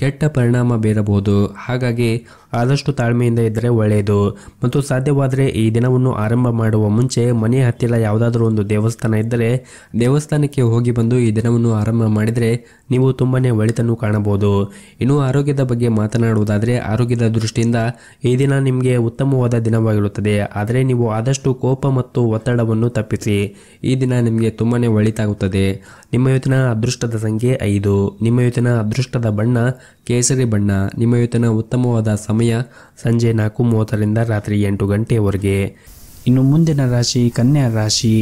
ಕೆಟ್ಟ ಪರಿಣಾಮ ಬೀರಬಹುದು ಹಾಗಾಗಿ ಆದಷ್ಟು ತಾಳ್ಮೆಯಿಂದ ಇದ್ದರೆ ಒಳ್ಳೆಯದು ಮತ್ತು ಸಾಧ್ಯವಾದರೆ ಈ ದಿನವನ್ನು ಆರಂಭ ಮಾಡುವ ಮುಂಚೆ ಮನೆ ಹತ್ತಿರ ಯಾವುದಾದ್ರೂ ಒಂದು ದೇವಸ್ಥಾನ ಇದ್ದರೆ ದೇವಸ್ಥಾನಕ್ಕೆ ಹೋಗಿ ಬಂದು ಈ ದಿನವನ್ನು ಆರಂಭ ಮಾಡಿದರೆ ನೀವು ತುಂಬಾ ಒಳಿತನ್ನು ಕಾಣಬಹುದು ಇನ್ನು ಆರೋಗ್ಯದ ಬಗ್ಗೆ ಮಾತನಾಡುವುದಾದರೆ ಆರೋಗ್ಯದ ದೃಷ್ಟಿಯಿಂದ ಈ ದಿನ ನಿಮಗೆ ಉತ್ತಮವಾದ ದಿನವಾಗಿರುತ್ತದೆ ಆದರೆ ನೀವು ಆದಷ್ಟು ಕೋಪ ಮತ್ತು ಒತ್ತಡವನ್ನು ತಪ್ಪಿಸಿ ಈ ದಿನ ನಿಮಗೆ ತುಂಬಾ ಒಳಿತಾಗುತ್ತದೆ ನಿಮ್ಮ ಇವತ್ತಿನ ಅದೃಷ್ಟದ ಸಂಖ್ಯೆ ಐದು ನಿಮ್ಮ ಯುತನ ಅದೃಷ್ಟದ ಬಣ್ಣ ಕೇಸರಿ ಬಣ್ಣ ನಿಮ್ಮ ಯುತನ ಉತ್ತಮವಾದ ಸಮಯ ಸಂಜೆ ನಾಲ್ಕು ಮೂವತ್ತರಿಂದ ರಾತ್ರಿ ಎಂಟು ಗಂಟೆಯವರೆಗೆ ಇನ್ನು ಮುಂದಿನ ರಾಶಿ ಕನ್ಯಾ ರಾಶಿ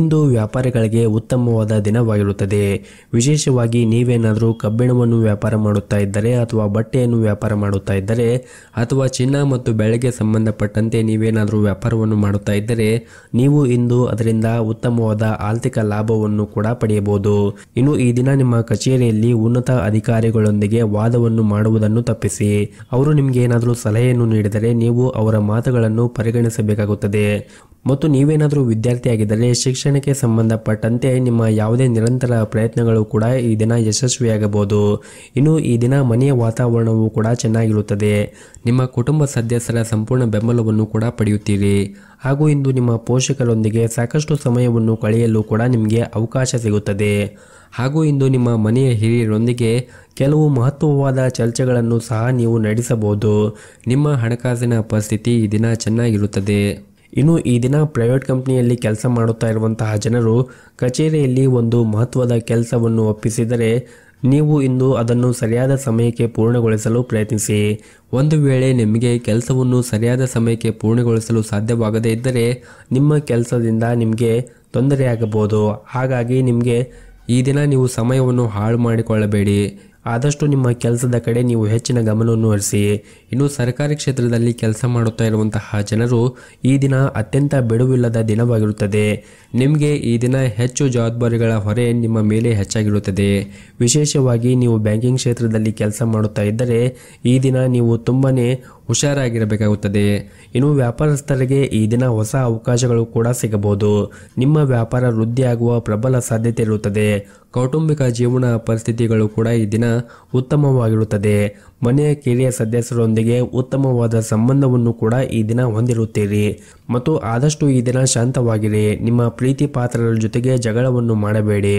ಇಂದು ವ್ಯಾಪಾರಿಗಳಿಗೆ ಉತ್ತಮವಾದ ದಿನವಾಗಿರುತ್ತದೆ ವಿಶೇಷವಾಗಿ ನೀವೇನಾದರೂ ಕಬ್ಬಿಣವನ್ನು ವ್ಯಾಪಾರ ಮಾಡುತ್ತಾ ಇದ್ದರೆ ಅಥವಾ ಬಟ್ಟೆಯನ್ನು ವ್ಯಾಪಾರ ಮಾಡುತ್ತಾ ಇದ್ದರೆ ಅಥವಾ ಚಿನ್ನ ಮತ್ತು ಬೆಳೆಗೆ ಸಂಬಂಧಪಟ್ಟಂತೆ ನೀವೇನಾದರೂ ವ್ಯಾಪಾರವನ್ನು ಮಾಡುತ್ತಾ ಇದ್ದರೆ ನೀವು ಇಂದು ಅದರಿಂದ ಉತ್ತಮವಾದ ಆರ್ಥಿಕ ಲಾಭವನ್ನು ಕೂಡ ಪಡೆಯಬಹುದು ಇನ್ನು ಈ ದಿನ ನಿಮ್ಮ ಕಚೇರಿಯಲ್ಲಿ ಉನ್ನತ ಅಧಿಕಾರಿಗಳೊಂದಿಗೆ ವಾದವನ್ನು ಮಾಡುವುದನ್ನು ತಪ್ಪಿಸಿ ಅವರು ನಿಮಗೆ ಏನಾದರೂ ಸಲಹೆಯನ್ನು ನೀಡಿದರೆ ನೀವು ಅವರ ಮಾತುಗಳನ್ನು ಪರಿಗಣಿಸಬೇಕಾಗುತ್ತದೆ ಮತ್ತು ನೀವೇನಾದರೂ ವಿದ್ಯಾರ್ಥಿಯಾಗಿದ್ದರೆ ಶಿಕ್ಷಣಕ್ಕೆ ಸಂಬಂಧಪಟ್ಟಂತೆ ನಿಮ್ಮ ಯಾವುದೇ ನಿರಂತರ ಪ್ರಯತ್ನಗಳು ಕೂಡ ಈ ದಿನ ಯಶಸ್ವಿಯಾಗಬಹುದು ಇನ್ನು ಈ ದಿನ ಮನೆಯ ವಾತಾವರಣವು ಕೂಡ ಚೆನ್ನಾಗಿರುತ್ತದೆ ನಿಮ್ಮ ಕುಟುಂಬ ಸದಸ್ಯರ ಸಂಪೂರ್ಣ ಬೆಂಬಲವನ್ನು ಕೂಡ ಪಡೆಯುತ್ತೀರಿ ಹಾಗೂ ಇಂದು ನಿಮ್ಮ ಪೋಷಕರೊಂದಿಗೆ ಸಾಕಷ್ಟು ಸಮಯವನ್ನು ಕಳೆಯಲು ಕೂಡ ನಿಮಗೆ ಅವಕಾಶ ಸಿಗುತ್ತದೆ ಹಾಗೂ ಇಂದು ನಿಮ್ಮ ಮನೆಯ ಹಿರಿಯರೊಂದಿಗೆ ಕೆಲವು ಮಹತ್ವವಾದ ಚರ್ಚೆಗಳನ್ನು ಸಹ ನೀವು ನಡೆಸಬಹುದು ನಿಮ್ಮ ಹಣಕಾಸಿನ ಪರಿಸ್ಥಿತಿ ಈ ದಿನ ಚೆನ್ನಾಗಿರುತ್ತದೆ ಇನ್ನು ಈ ದಿನ ಪ್ರೈವೇಟ್ ಕಂಪ್ನಿಯಲ್ಲಿ ಕೆಲಸ ಮಾಡುತ್ತಾ ಇರುವಂತಹ ಜನರು ಕಚೇರಿಯಲ್ಲಿ ಒಂದು ಮಹತ್ವದ ಕೆಲಸವನ್ನು ಒಪ್ಪಿಸಿದರೆ ನೀವು ಇಂದು ಅದನ್ನು ಸರಿಯಾದ ಸಮಯಕ್ಕೆ ಪೂರ್ಣಗೊಳಿಸಲು ಪ್ರಯತ್ನಿಸಿ ಒಂದು ವೇಳೆ ನಿಮಗೆ ಕೆಲಸವನ್ನು ಸರಿಯಾದ ಸಮಯಕ್ಕೆ ಪೂರ್ಣಗೊಳಿಸಲು ಸಾಧ್ಯವಾಗದೇ ಇದ್ದರೆ ನಿಮ್ಮ ಕೆಲಸದಿಂದ ನಿಮಗೆ ತೊಂದರೆಯಾಗಬಹುದು ಹಾಗಾಗಿ ನಿಮಗೆ ಈ ದಿನ ನೀವು ಸಮಯವನ್ನು ಹಾಳು ಮಾಡಿಕೊಳ್ಳಬೇಡಿ ಆದಷ್ಟು ನಿಮ್ಮ ಕೆಲಸದ ಕಡೆ ನೀವು ಹೆಚ್ಚಿನ ಗಮನವನ್ನು ಹರಿಸಿ ಇನ್ನು ಸರ್ಕಾರಿ ಕ್ಷೇತ್ರದಲ್ಲಿ ಕೆಲಸ ಮಾಡುತ್ತಾ ಇರುವಂತಹ ಜನರು ಈ ದಿನ ಅತ್ಯಂತ ಬಿಡುವಿಲ್ಲದ ದಿನವಾಗಿರುತ್ತದೆ ನಿಮಗೆ ಈ ದಿನ ಹೆಚ್ಚು ಜವಾಬ್ದಾರಿಗಳ ಹೊರೆ ನಿಮ್ಮ ಮೇಲೆ ಹೆಚ್ಚಾಗಿರುತ್ತದೆ ವಿಶೇಷವಾಗಿ ನೀವು ಬ್ಯಾಂಕಿಂಗ್ ಕ್ಷೇತ್ರದಲ್ಲಿ ಕೆಲಸ ಮಾಡುತ್ತಾ ಇದ್ದರೆ ಈ ದಿನ ನೀವು ತುಂಬಾ ಹುಷಾರಾಗಿರಬೇಕಾಗುತ್ತದೆ ಇನ್ನು ವ್ಯಾಪಾರಸ್ಥರಿಗೆ ಈ ದಿನ ಹೊಸ ಅವಕಾಶಗಳು ಕೂಡ ಸಿಗಬಹುದು ನಿಮ್ಮ ವ್ಯಾಪಾರ ವೃದ್ಧಿಯಾಗುವ ಪ್ರಬಲ ಸಾಧ್ಯತೆ ಇರುತ್ತದೆ ಕೌಟುಂಬಿಕ ಜೀವನ ಪರಿಸ್ಥಿತಿಗಳು ಕೂಡ ಈ ದಿನ ಉತ್ತಮವಾಗಿರುತ್ತದೆ ಮನೆಯ ಕಿರಿಯ ಸದಸ್ಯರೊಂದಿಗೆ ಉತ್ತಮವಾದ ಸಂಬಂಧವನ್ನು ಕೂಡ ಈ ದಿನ ಹೊಂದಿರುತ್ತೀರಿ ಮತ್ತು ಆದಷ್ಟು ಈ ದಿನ ಶಾಂತವಾಗಿರಿ ನಿಮ್ಮ ಪ್ರೀತಿ ಪಾತ್ರರ ಜೊತೆಗೆ ಜಗಳವನ್ನು ಮಾಡಬೇಡಿ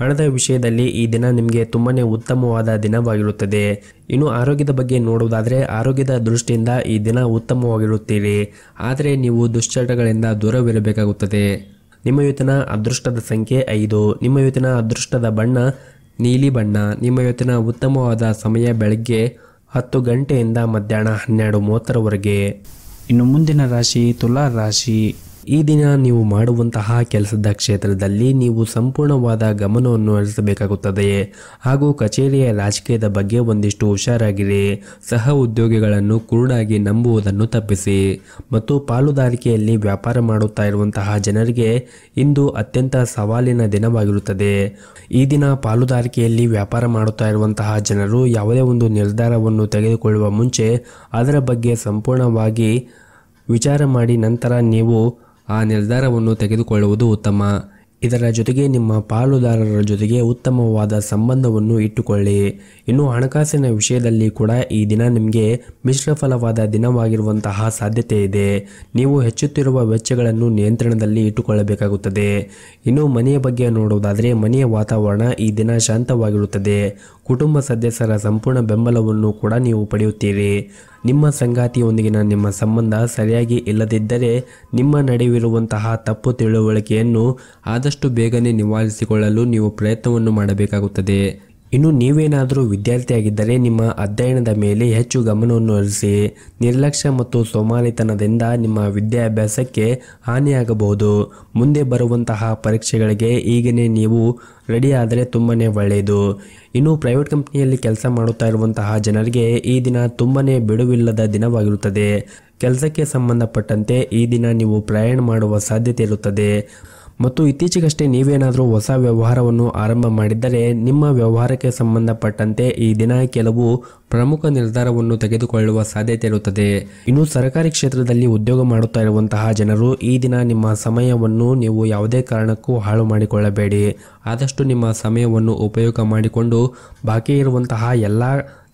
ಹಣದ ವಿಷಯದಲ್ಲಿ ಈ ದಿನ ನಿಮಗೆ ತುಂಬಾ ಉತ್ತಮವಾದ ದಿನವಾಗಿರುತ್ತದೆ ಇನ್ನು ಆರೋಗ್ಯದ ಬಗ್ಗೆ ನೋಡುವುದಾದರೆ ಆರೋಗ್ಯದ ದೃಷ್ಟಿಯಿಂದ ಈ ದಿನ ಉತ್ತಮವಾಗಿರುತ್ತೀರಿ ಆದರೆ ನೀವು ದುಶ್ಚಟಗಳಿಂದ ದೂರವಿರಬೇಕಾಗುತ್ತದೆ ನಿಮ್ಮ ಇವತ್ತಿನ ಅದೃಷ್ಟದ ಸಂಖ್ಯೆ ಐದು ನಿಮ್ಮ ಇವತ್ತಿನ ಅದೃಷ್ಟದ ಬಣ್ಣ ನೀಲಿ ಬಣ್ಣ ನಿಮ್ಮ ಇವತ್ತಿನ ಉತ್ತಮವಾದ ಸಮಯ ಬೆಳಗ್ಗೆ ಹತ್ತು ಗಂಟೆಯಿಂದ ಮಧ್ಯಾಹ್ನ ಹನ್ನೆರಡು ಮೂವತ್ತರವರೆಗೆ ಇನ್ನು ಮುಂದಿನ ರಾಶಿ ತುಲಾ ರಾಶಿ ಈ ದಿನ ನೀವು ಮಾಡುವಂತಹ ಕೆಲಸದ ಕ್ಷೇತ್ರದಲ್ಲಿ ನೀವು ಸಂಪೂರ್ಣವಾದ ಗಮನವನ್ನು ಹರಿಸಬೇಕಾಗುತ್ತದೆ ಹಾಗೂ ಕಚೇರಿಯ ರಾಜಕೀಯದ ಬಗ್ಗೆ ಒಂದಿಷ್ಟು ಹುಷಾರಾಗಿರಿ ಸಹ ಉದ್ಯೋಗಿಗಳನ್ನು ಕುರುಡಾಗಿ ನಂಬುವುದನ್ನು ತಪ್ಪಿಸಿ ಮತ್ತು ಪಾಲುದಾರಿಕೆಯಲ್ಲಿ ವ್ಯಾಪಾರ ಮಾಡುತ್ತಾ ಇರುವಂತಹ ಜನರಿಗೆ ಇಂದು ಅತ್ಯಂತ ಸವಾಲಿನ ದಿನವಾಗಿರುತ್ತದೆ ಈ ದಿನ ಪಾಲುದಾರಿಕೆಯಲ್ಲಿ ವ್ಯಾಪಾರ ಮಾಡುತ್ತಾ ಇರುವಂತಹ ಜನರು ಯಾವುದೇ ಒಂದು ನಿರ್ಧಾರವನ್ನು ತೆಗೆದುಕೊಳ್ಳುವ ಮುಂಚೆ ಅದರ ಬಗ್ಗೆ ಸಂಪೂರ್ಣವಾಗಿ ವಿಚಾರ ಮಾಡಿ ನಂತರ ನೀವು ಆ ನಿರ್ಧಾರವನ್ನು ತೆಗೆದುಕೊಳ್ಳುವುದು ಉತ್ತಮ ಇದರ ಜೊತೆಗೆ ನಿಮ್ಮ ಪಾಲುದಾರರ ಜೊತೆಗೆ ಉತ್ತಮವಾದ ಸಂಬಂಧವನ್ನು ಇಟ್ಟುಕೊಳ್ಳಿ ಇನ್ನು ಹಣಕಾಸಿನ ವಿಷಯದಲ್ಲಿ ಕೂಡ ಈ ದಿನ ನಿಮಗೆ ಮಿಶ್ರಫಲವಾದ ದಿನವಾಗಿರುವಂತಹ ಸಾಧ್ಯತೆ ಇದೆ ನೀವು ಹೆಚ್ಚುತ್ತಿರುವ ವೆಚ್ಚಗಳನ್ನು ನಿಯಂತ್ರಣದಲ್ಲಿ ಇಟ್ಟುಕೊಳ್ಳಬೇಕಾಗುತ್ತದೆ ಇನ್ನು ಮನೆಯ ಬಗ್ಗೆ ನೋಡುವುದಾದರೆ ಮನೆಯ ವಾತಾವರಣ ಈ ದಿನ ಶಾಂತವಾಗಿರುತ್ತದೆ ಕುಟುಂಬ ಸದಸ್ಯರ ಸಂಪೂರ್ಣ ಬೆಂಬಲವನ್ನು ಕೂಡ ನೀವು ಪಡೆಯುತ್ತೀರಿ ನಿಮ್ಮ ಸಂಗಾತಿಯೊಂದಿಗಿನ ನಿಮ್ಮ ಸಂಬಂಧ ಸರಿಯಾಗಿ ಇಲ್ಲದಿದ್ದರೆ ನಿಮ್ಮ ನಡೆವಿರುವಂತಹ ತಪ್ಪು ತಿಳುವಳಿಕೆಯನ್ನು ಆದಷ್ಟು ಬೇಗನೆ ನಿವಾರಿಸಿಕೊಳ್ಳಲು ನೀವು ಪ್ರಯತ್ನವನ್ನು ಮಾಡಬೇಕಾಗುತ್ತದೆ ಇನ್ನು ನೀವೇನಾದರೂ ವಿದ್ಯಾರ್ಥಿಯಾಗಿದ್ದರೆ ನಿಮ್ಮ ಅಧ್ಯಯನದ ಮೇಲೆ ಹೆಚ್ಚು ಗಮನವನ್ನು ಹರಿಸಿ ನಿರ್ಲಕ್ಷ್ಯ ಮತ್ತು ಸೋಮಾರಿತನದಿಂದ ನಿಮ್ಮ ವಿದ್ಯಾಭ್ಯಾಸಕ್ಕೆ ಹಾನಿಯಾಗಬಹುದು ಮುಂದೆ ಬರುವಂತಹ ಪರೀಕ್ಷೆಗಳಿಗೆ ಈಗಲೇ ನೀವು ರೆಡಿಯಾದರೆ ತುಂಬಾ ಒಳ್ಳೆಯದು ಇನ್ನು ಪ್ರೈವೇಟ್ ಕಂಪ್ನಿಯಲ್ಲಿ ಕೆಲಸ ಮಾಡುತ್ತಾ ಇರುವಂತಹ ಜನರಿಗೆ ಈ ದಿನ ತುಂಬಾ ಬಿಡುವಿಲ್ಲದ ದಿನವಾಗಿರುತ್ತದೆ ಕೆಲಸಕ್ಕೆ ಸಂಬಂಧಪಟ್ಟಂತೆ ಈ ದಿನ ನೀವು ಪ್ರಯಾಣ ಮಾಡುವ ಸಾಧ್ಯತೆ ಇರುತ್ತದೆ ಮತ್ತು ಇತ್ತೀಚೆಗಷ್ಟೇ ನೀವೇನಾದರೂ ಹೊಸ ವ್ಯವಹಾರವನ್ನು ಆರಂಭ ಮಾಡಿದ್ದರೆ ನಿಮ್ಮ ವ್ಯವಹಾರಕ್ಕೆ ಸಂಬಂಧಪಟ್ಟಂತೆ ಈ ದಿನ ಕೆಲವು ಪ್ರಮುಖ ನಿರ್ಧಾರವನ್ನು ತೆಗೆದುಕೊಳ್ಳುವ ಸಾಧ್ಯತೆ ಇರುತ್ತದೆ ಇನ್ನು ಸರ್ಕಾರಿ ಕ್ಷೇತ್ರದಲ್ಲಿ ಉದ್ಯೋಗ ಮಾಡುತ್ತಾ ಇರುವಂತಹ ಜನರು ಈ ದಿನ ನಿಮ್ಮ ಸಮಯವನ್ನು ನೀವು ಯಾವುದೇ ಕಾರಣಕ್ಕೂ ಹಾಳು ಮಾಡಿಕೊಳ್ಳಬೇಡಿ ಆದಷ್ಟು ನಿಮ್ಮ ಸಮಯವನ್ನು ಉಪಯೋಗ ಮಾಡಿಕೊಂಡು ಬಾಕಿ ಇರುವಂತಹ ಎಲ್ಲ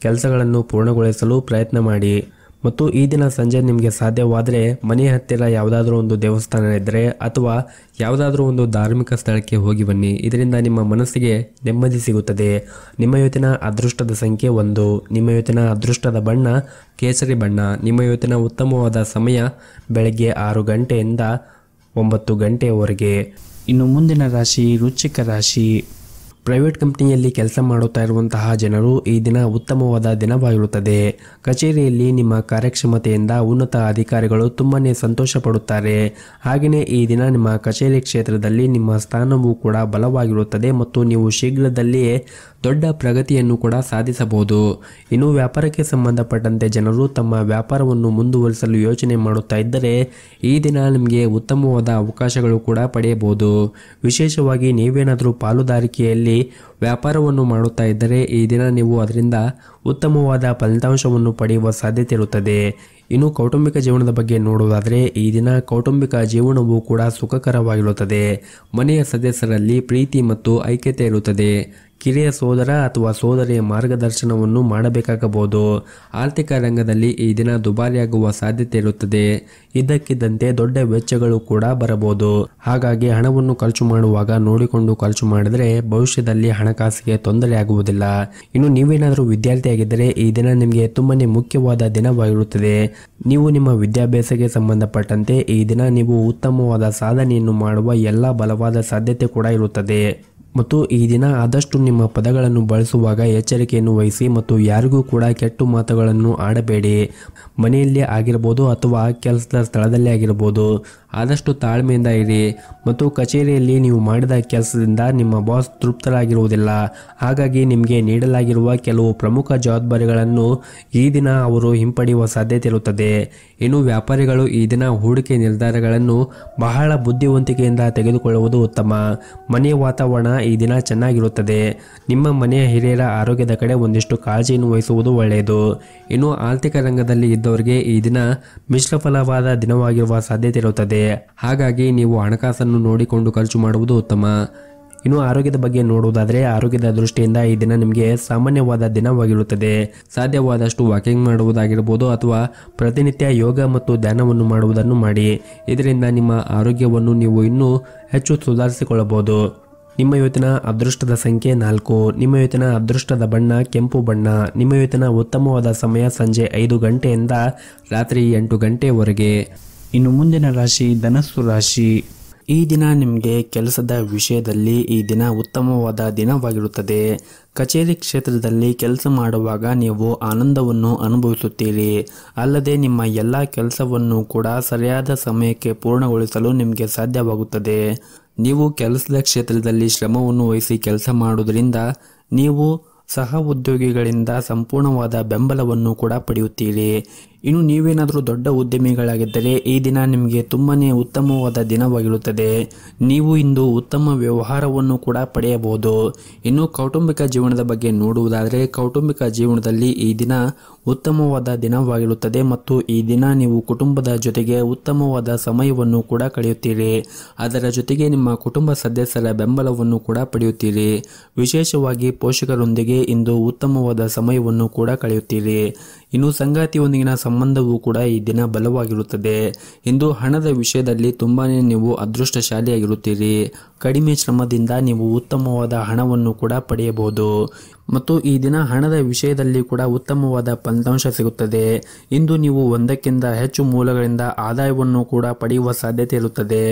ಕೆಲಸಗಳನ್ನು ಪೂರ್ಣಗೊಳಿಸಲು ಪ್ರಯತ್ನ ಮಾಡಿ ಮತ್ತು ಈ ದಿನ ಸಂಜೆ ನಿಮಗೆ ಸಾಧ್ಯವಾದರೆ ಮನೆ ಹತ್ತಿರ ಯಾವುದಾದ್ರೂ ಒಂದು ದೇವಸ್ಥಾನ ಇದ್ದರೆ ಅಥವಾ ಯಾವುದಾದ್ರೂ ಒಂದು ಧಾರ್ಮಿಕ ಸ್ಥಳಕ್ಕೆ ಹೋಗಿ ಬನ್ನಿ ಇದರಿಂದ ನಿಮ್ಮ ಮನಸ್ಸಿಗೆ ನೆಮ್ಮದಿ ಸಿಗುತ್ತದೆ ನಿಮ್ಮ ಯೋತಿನ ಅದೃಷ್ಟದ ಸಂಖ್ಯೆ ಒಂದು ನಿಮ್ಮ ಯೋತಿನ ಅದೃಷ್ಟದ ಬಣ್ಣ ಕೇಸರಿ ಬಣ್ಣ ನಿಮ್ಮ ಯೋತಿನ ಉತ್ತಮವಾದ ಸಮಯ ಬೆಳಗ್ಗೆ ಆರು ಗಂಟೆಯಿಂದ ಒಂಬತ್ತು ಗಂಟೆಯವರೆಗೆ ಇನ್ನು ಮುಂದಿನ ರಾಶಿ ರುಚಿಕ ರಾಶಿ ಪ್ರೈವೇಟ್ ಕಂಪ್ನಿಯಲ್ಲಿ ಕೆಲಸ ಮಾಡುತ್ತಾ ಇರುವಂತಹ ಜನರು ಈ ದಿನ ಉತ್ತಮವಾದ ದಿನವಾಗಿರುತ್ತದೆ ಕಚೇರಿಯಲ್ಲಿ ನಿಮ್ಮ ಕಾರ್ಯಕ್ಷಮತೆಯಿಂದ ಉನ್ನತ ಅಧಿಕಾರಿಗಳು ತುಂಬಾ ಸಂತೋಷ ಪಡುತ್ತಾರೆ ಹಾಗೆಯೇ ಈ ದಿನ ನಿಮ್ಮ ಕಚೇರಿ ಕ್ಷೇತ್ರದಲ್ಲಿ ನಿಮ್ಮ ಸ್ಥಾನವು ಕೂಡ ಬಲವಾಗಿರುತ್ತದೆ ಮತ್ತು ನೀವು ಶೀಘ್ರದಲ್ಲಿಯೇ ದೊಡ್ಡ ಪ್ರಗತಿಯನ್ನು ಕೂಡ ಸಾಧಿಸಬಹುದು ಇನ್ನು ವ್ಯಾಪಾರಕ್ಕೆ ಸಂಬಂಧಪಟ್ಟಂತೆ ಜನರು ತಮ್ಮ ವ್ಯಾಪಾರವನ್ನು ಮುಂದುವರಿಸಲು ಯೋಚನೆ ಮಾಡುತ್ತಾ ಇದ್ದರೆ ಈ ದಿನ ನಿಮಗೆ ಉತ್ತಮವಾದ ಅವಕಾಶಗಳು ಕೂಡ ಪಡೆಯಬಹುದು ವಿಶೇಷವಾಗಿ ನೀವೇನಾದರೂ ಪಾಲುದಾರಿಕೆಯಲ್ಲಿ ವ್ಯಾಪಾರವನ್ನು ಮಾಡುತ್ತಾ ಇದ್ದರೆ ಈ ದಿನ ನೀವು ಅದರಿಂದ ಉತ್ತಮವಾದ ಫಲಿತಾಂಶವನ್ನು ಪಡೆಯುವ ಸಾಧ್ಯತೆ ಇರುತ್ತದೆ ಇನ್ನು ಕೌಟುಂಬಿಕ ಜೀವನದ ಬಗ್ಗೆ ನೋಡುವುದಾದರೆ ಈ ದಿನ ಕೌಟುಂಬಿಕ ಜೀವನವು ಕೂಡ ಸುಖಕರವಾಗಿರುತ್ತದೆ ಮನೆಯ ಸದಸ್ಯರಲ್ಲಿ ಪ್ರೀತಿ ಮತ್ತು ಐಕ್ಯತೆ ಇರುತ್ತದೆ ಕಿರಿಯ ಸೋದರ ಅಥವಾ ಸೋದರಿಯ ಮಾರ್ಗದರ್ಶನವನ್ನು ಮಾಡಬೇಕಾಗಬಹುದು ಆರ್ಥಿಕ ರಂಗದಲ್ಲಿ ಈ ದಿನ ದುಬಾರಿಯಾಗುವ ಸಾಧ್ಯತೆ ಇರುತ್ತದೆ ಇದಕ್ಕಿದ್ದಂತೆ ದೊಡ್ಡ ವೆಚ್ಚಗಳು ಕೂಡ ಬರಬಹುದು ಹಾಗಾಗಿ ಹಣವನ್ನು ಖರ್ಚು ಮಾಡುವಾಗ ನೋಡಿಕೊಂಡು ಖರ್ಚು ಮಾಡಿದರೆ ಭವಿಷ್ಯದಲ್ಲಿ ಹಣಕಾಸಿಗೆ ತೊಂದರೆ ಆಗುವುದಿಲ್ಲ ಇನ್ನು ನೀವೇನಾದರೂ ವಿದ್ಯಾರ್ಥಿಯಾಗಿದ್ದರೆ ಈ ದಿನ ನಿಮಗೆ ತುಂಬಾನೇ ಮುಖ್ಯವಾದ ದಿನವಾಗಿರುತ್ತದೆ ನೀವು ನಿಮ್ಮ ವಿದ್ಯಾಭ್ಯಾಸಕ್ಕೆ ಸಂಬಂಧಪಟ್ಟಂತೆ ಈ ದಿನ ನೀವು ಉತ್ತಮವಾದ ಸಾಧನೆಯನ್ನು ಮಾಡುವ ಎಲ್ಲ ಬಲವಾದ ಸಾಧ್ಯತೆ ಕೂಡ ಇರುತ್ತದೆ ಮತ್ತು ಈ ದಿನ ಆದಷ್ಟು ನಿಮ್ಮ ಪದಗಳನ್ನು ಬಳಸುವಾಗ ಎಚ್ಚರಿಕೆಯನ್ನು ವಹಿಸಿ ಮತ್ತು ಯಾರಿಗೂ ಕೂಡ ಕೆಟ್ಟು ಮಾತುಗಳನ್ನು ಆಡಬೇಡಿ ಮನೆಯಲ್ಲೇ ಆಗಿರ್ಬೋದು ಅಥವಾ ಕೆಲಸದ ಸ್ಥಳದಲ್ಲೇ ಆಗಿರ್ಬೋದು ಆದಷ್ಟು ತಾಳ್ಮೆಯಿಂದ ಇರಿ ಮತ್ತು ಕಚೇರಿಯಲ್ಲಿ ನೀವು ಮಾಡಿದ ಕೆಲಸದಿಂದ ನಿಮ್ಮ ಬಾಸ್ ತೃಪ್ತರಾಗಿರುವುದಿಲ್ಲ ಹಾಗಾಗಿ ನಿಮಗೆ ನೀಡಲಾಗಿರುವ ಕೆಲವು ಪ್ರಮುಖ ಜವಾಬ್ದಾರಿಗಳನ್ನು ಈ ದಿನ ಅವರು ಹಿಂಪಡೆಯುವ ಸಾಧ್ಯತೆ ಇರುತ್ತದೆ ಇನ್ನು ವ್ಯಾಪಾರಿಗಳು ಈ ದಿನ ಹೂಡಿಕೆ ನಿರ್ಧಾರಗಳನ್ನು ಬಹಳ ಬುದ್ಧಿವಂತಿಕೆಯಿಂದ ತೆಗೆದುಕೊಳ್ಳುವುದು ಉತ್ತಮ ಮನೆಯ ವಾತಾವರಣ ಈ ದಿನ ಚೆನ್ನಾಗಿರುತ್ತದೆ ನಿಮ್ಮ ಮನೆಯ ಹಿರಿಯರ ಆರೋಗ್ಯದ ಕಡೆ ಒಂದಿಷ್ಟು ಕಾಳಜಿಯನ್ನು ವಹಿಸುವುದು ಒಳ್ಳೆಯದು ಇನ್ನು ಆರ್ಥಿಕ ರಂಗದಲ್ಲಿ ಇದ್ದವರಿಗೆ ಈ ದಿನ ಮಿಶ್ರಫಲವಾದ ದಿನವಾಗಿರುವ ಸಾಧ್ಯತೆ ಇರುತ್ತದೆ ಹಾಗಾಗಿ ನೀವು ಹಣಕಾಸನ್ನು ನೋಡಿಕೊಂಡು ಖರ್ಚು ಮಾಡುವುದು ಉತ್ತಮ ಇನ್ನು ಆರೋಗ್ಯದ ಬಗ್ಗೆ ನೋಡುವುದಾದರೆ ಆರೋಗ್ಯದ ದೃಷ್ಟಿಯಿಂದ ಈ ದಿನ ನಿಮಗೆ ಸಾಮಾನ್ಯವಾದ ದಿನವಾಗಿರುತ್ತದೆ ಸಾಧ್ಯವಾದಷ್ಟು ವಾಕಿಂಗ್ ಮಾಡುವುದಾಗಿರ್ಬೋದು ಅಥವಾ ಪ್ರತಿನಿತ್ಯ ಯೋಗ ಮತ್ತು ಧ್ಯಾನವನ್ನು ಮಾಡುವುದನ್ನು ಮಾಡಿ ಇದರಿಂದ ನಿಮ್ಮ ಆರೋಗ್ಯವನ್ನು ನೀವು ಇನ್ನೂ ಹೆಚ್ಚು ಸುಧಾರಿಸಿಕೊಳ್ಳಬಹುದು ನಿಮ್ಮ ಇವತ್ತಿನ ಅದೃಷ್ಟದ ಸಂಖ್ಯೆ ನಾಲ್ಕು ನಿಮ್ಮ ಇವತ್ತಿನ ಅದೃಷ್ಟದ ಬಣ್ಣ ಕೆಂಪು ಬಣ್ಣ ನಿಮ್ಮ ಇವತ್ತಿನ ಉತ್ತಮವಾದ ಸಮಯ ಸಂಜೆ ಐದು ಗಂಟೆಯಿಂದ ರಾತ್ರಿ ಎಂಟು ಗಂಟೆವರೆಗೆ ಇನ್ನು ಮುಂದಿನ ರಾಶಿ ಧನಸ್ಸು ರಾಶಿ ಈ ದಿನ ನಿಮಗೆ ಕೆಲಸದ ವಿಷಯದಲ್ಲಿ ಈ ದಿನ ಉತ್ತಮವಾದ ದಿನವಾಗಿರುತ್ತದೆ ಕಚೇರಿ ಕ್ಷೇತ್ರದಲ್ಲಿ ಕೆಲಸ ಮಾಡುವಾಗ ನೀವು ಆನಂದವನ್ನು ಅನುಭವಿಸುತ್ತೀರಿ ಅಲ್ಲದೆ ನಿಮ್ಮ ಎಲ್ಲ ಕೆಲಸವನ್ನು ಕೂಡ ಸರಿಯಾದ ಸಮಯಕ್ಕೆ ಪೂರ್ಣಗೊಳಿಸಲು ನಿಮಗೆ ಸಾಧ್ಯವಾಗುತ್ತದೆ ನೀವು ಕೆಲಸದ ಕ್ಷೇತ್ರದಲ್ಲಿ ಶ್ರಮವನ್ನು ವಹಿಸಿ ಕೆಲಸ ಮಾಡುವುದರಿಂದ ನೀವು ಸಹ ಉದ್ಯೋಗಿಗಳಿಂದ ಸಂಪೂರ್ಣವಾದ ಬೆಂಬಲವನ್ನು ಕೂಡ ಪಡೆಯುತ್ತೀರಿ ಇನ್ನು ನೀವೇನಾದರೂ ದೊಡ್ಡ ಉದ್ಯಮಿಗಳಾಗಿದ್ದರೆ ಈ ದಿನ ನಿಮಗೆ ತುಂಬಾ ಉತ್ತಮವಾದ ದಿನವಾಗಿರುತ್ತದೆ ನೀವು ಇಂದು ಉತ್ತಮ ವ್ಯವಹಾರವನ್ನು ಕೂಡ ಪಡೆಯಬಹುದು ಇನ್ನು ಕೌಟುಂಬಿಕ ಜೀವನದ ಬಗ್ಗೆ ನೋಡುವುದಾದರೆ ಕೌಟುಂಬಿಕ ಜೀವನದಲ್ಲಿ ಈ ದಿನ ಉತ್ತಮವಾದ ದಿನವಾಗಿರುತ್ತದೆ ಮತ್ತು ಈ ದಿನ ನೀವು ಕುಟುಂಬದ ಜೊತೆಗೆ ಉತ್ತಮವಾದ ಸಮಯವನ್ನು ಕೂಡ ಕಳೆಯುತ್ತೀರಿ ಅದರ ಜೊತೆಗೆ ನಿಮ್ಮ ಕುಟುಂಬ ಸದಸ್ಯರ ಬೆಂಬಲವನ್ನು ಕೂಡ ಪಡೆಯುತ್ತೀರಿ ವಿಶೇಷವಾಗಿ ಪೋಷಕರೊಂದಿಗೆ ಇಂದು ಉತ್ತಮವಾದ ಸಮಯವನ್ನು ಕೂಡ ಕಳೆಯುತ್ತೀರಿ ಇನ್ನು ಸಂಗಾತಿಯೊಂದಿಗಿನ ಸಂಬಂಧವೂ ಕೂಡ ಈ ದಿನ ಬಲವಾಗಿರುತ್ತದೆ ಇಂದು ಹಣದ ವಿಷಯದಲ್ಲಿ ತುಂಬಾ ನೀವು ಅದೃಷ್ಟಶಾಲಿಯಾಗಿರುತ್ತೀರಿ ಕಡಿಮೆ ಶ್ರಮದಿಂದ ನೀವು ಉತ್ತಮವಾದ ಹಣವನ್ನು ಕೂಡ ಪಡೆಯಬಹುದು ಮತ್ತು ಈ ದಿನ ಹಣದ ವಿಷಯದಲ್ಲಿ ಕೂಡ ಉತ್ತಮವಾದ ಫಲಿತಾಂಶ ಸಿಗುತ್ತದೆ ಇಂದು ನೀವು ಒಂದಕ್ಕಿಂತ ಹೆಚ್ಚು ಮೂಲಗಳಿಂದ ಆದಾಯವನ್ನು ಕೂಡ ಪಡೆಯುವ ಸಾಧ್ಯತೆ ಇರುತ್ತದೆ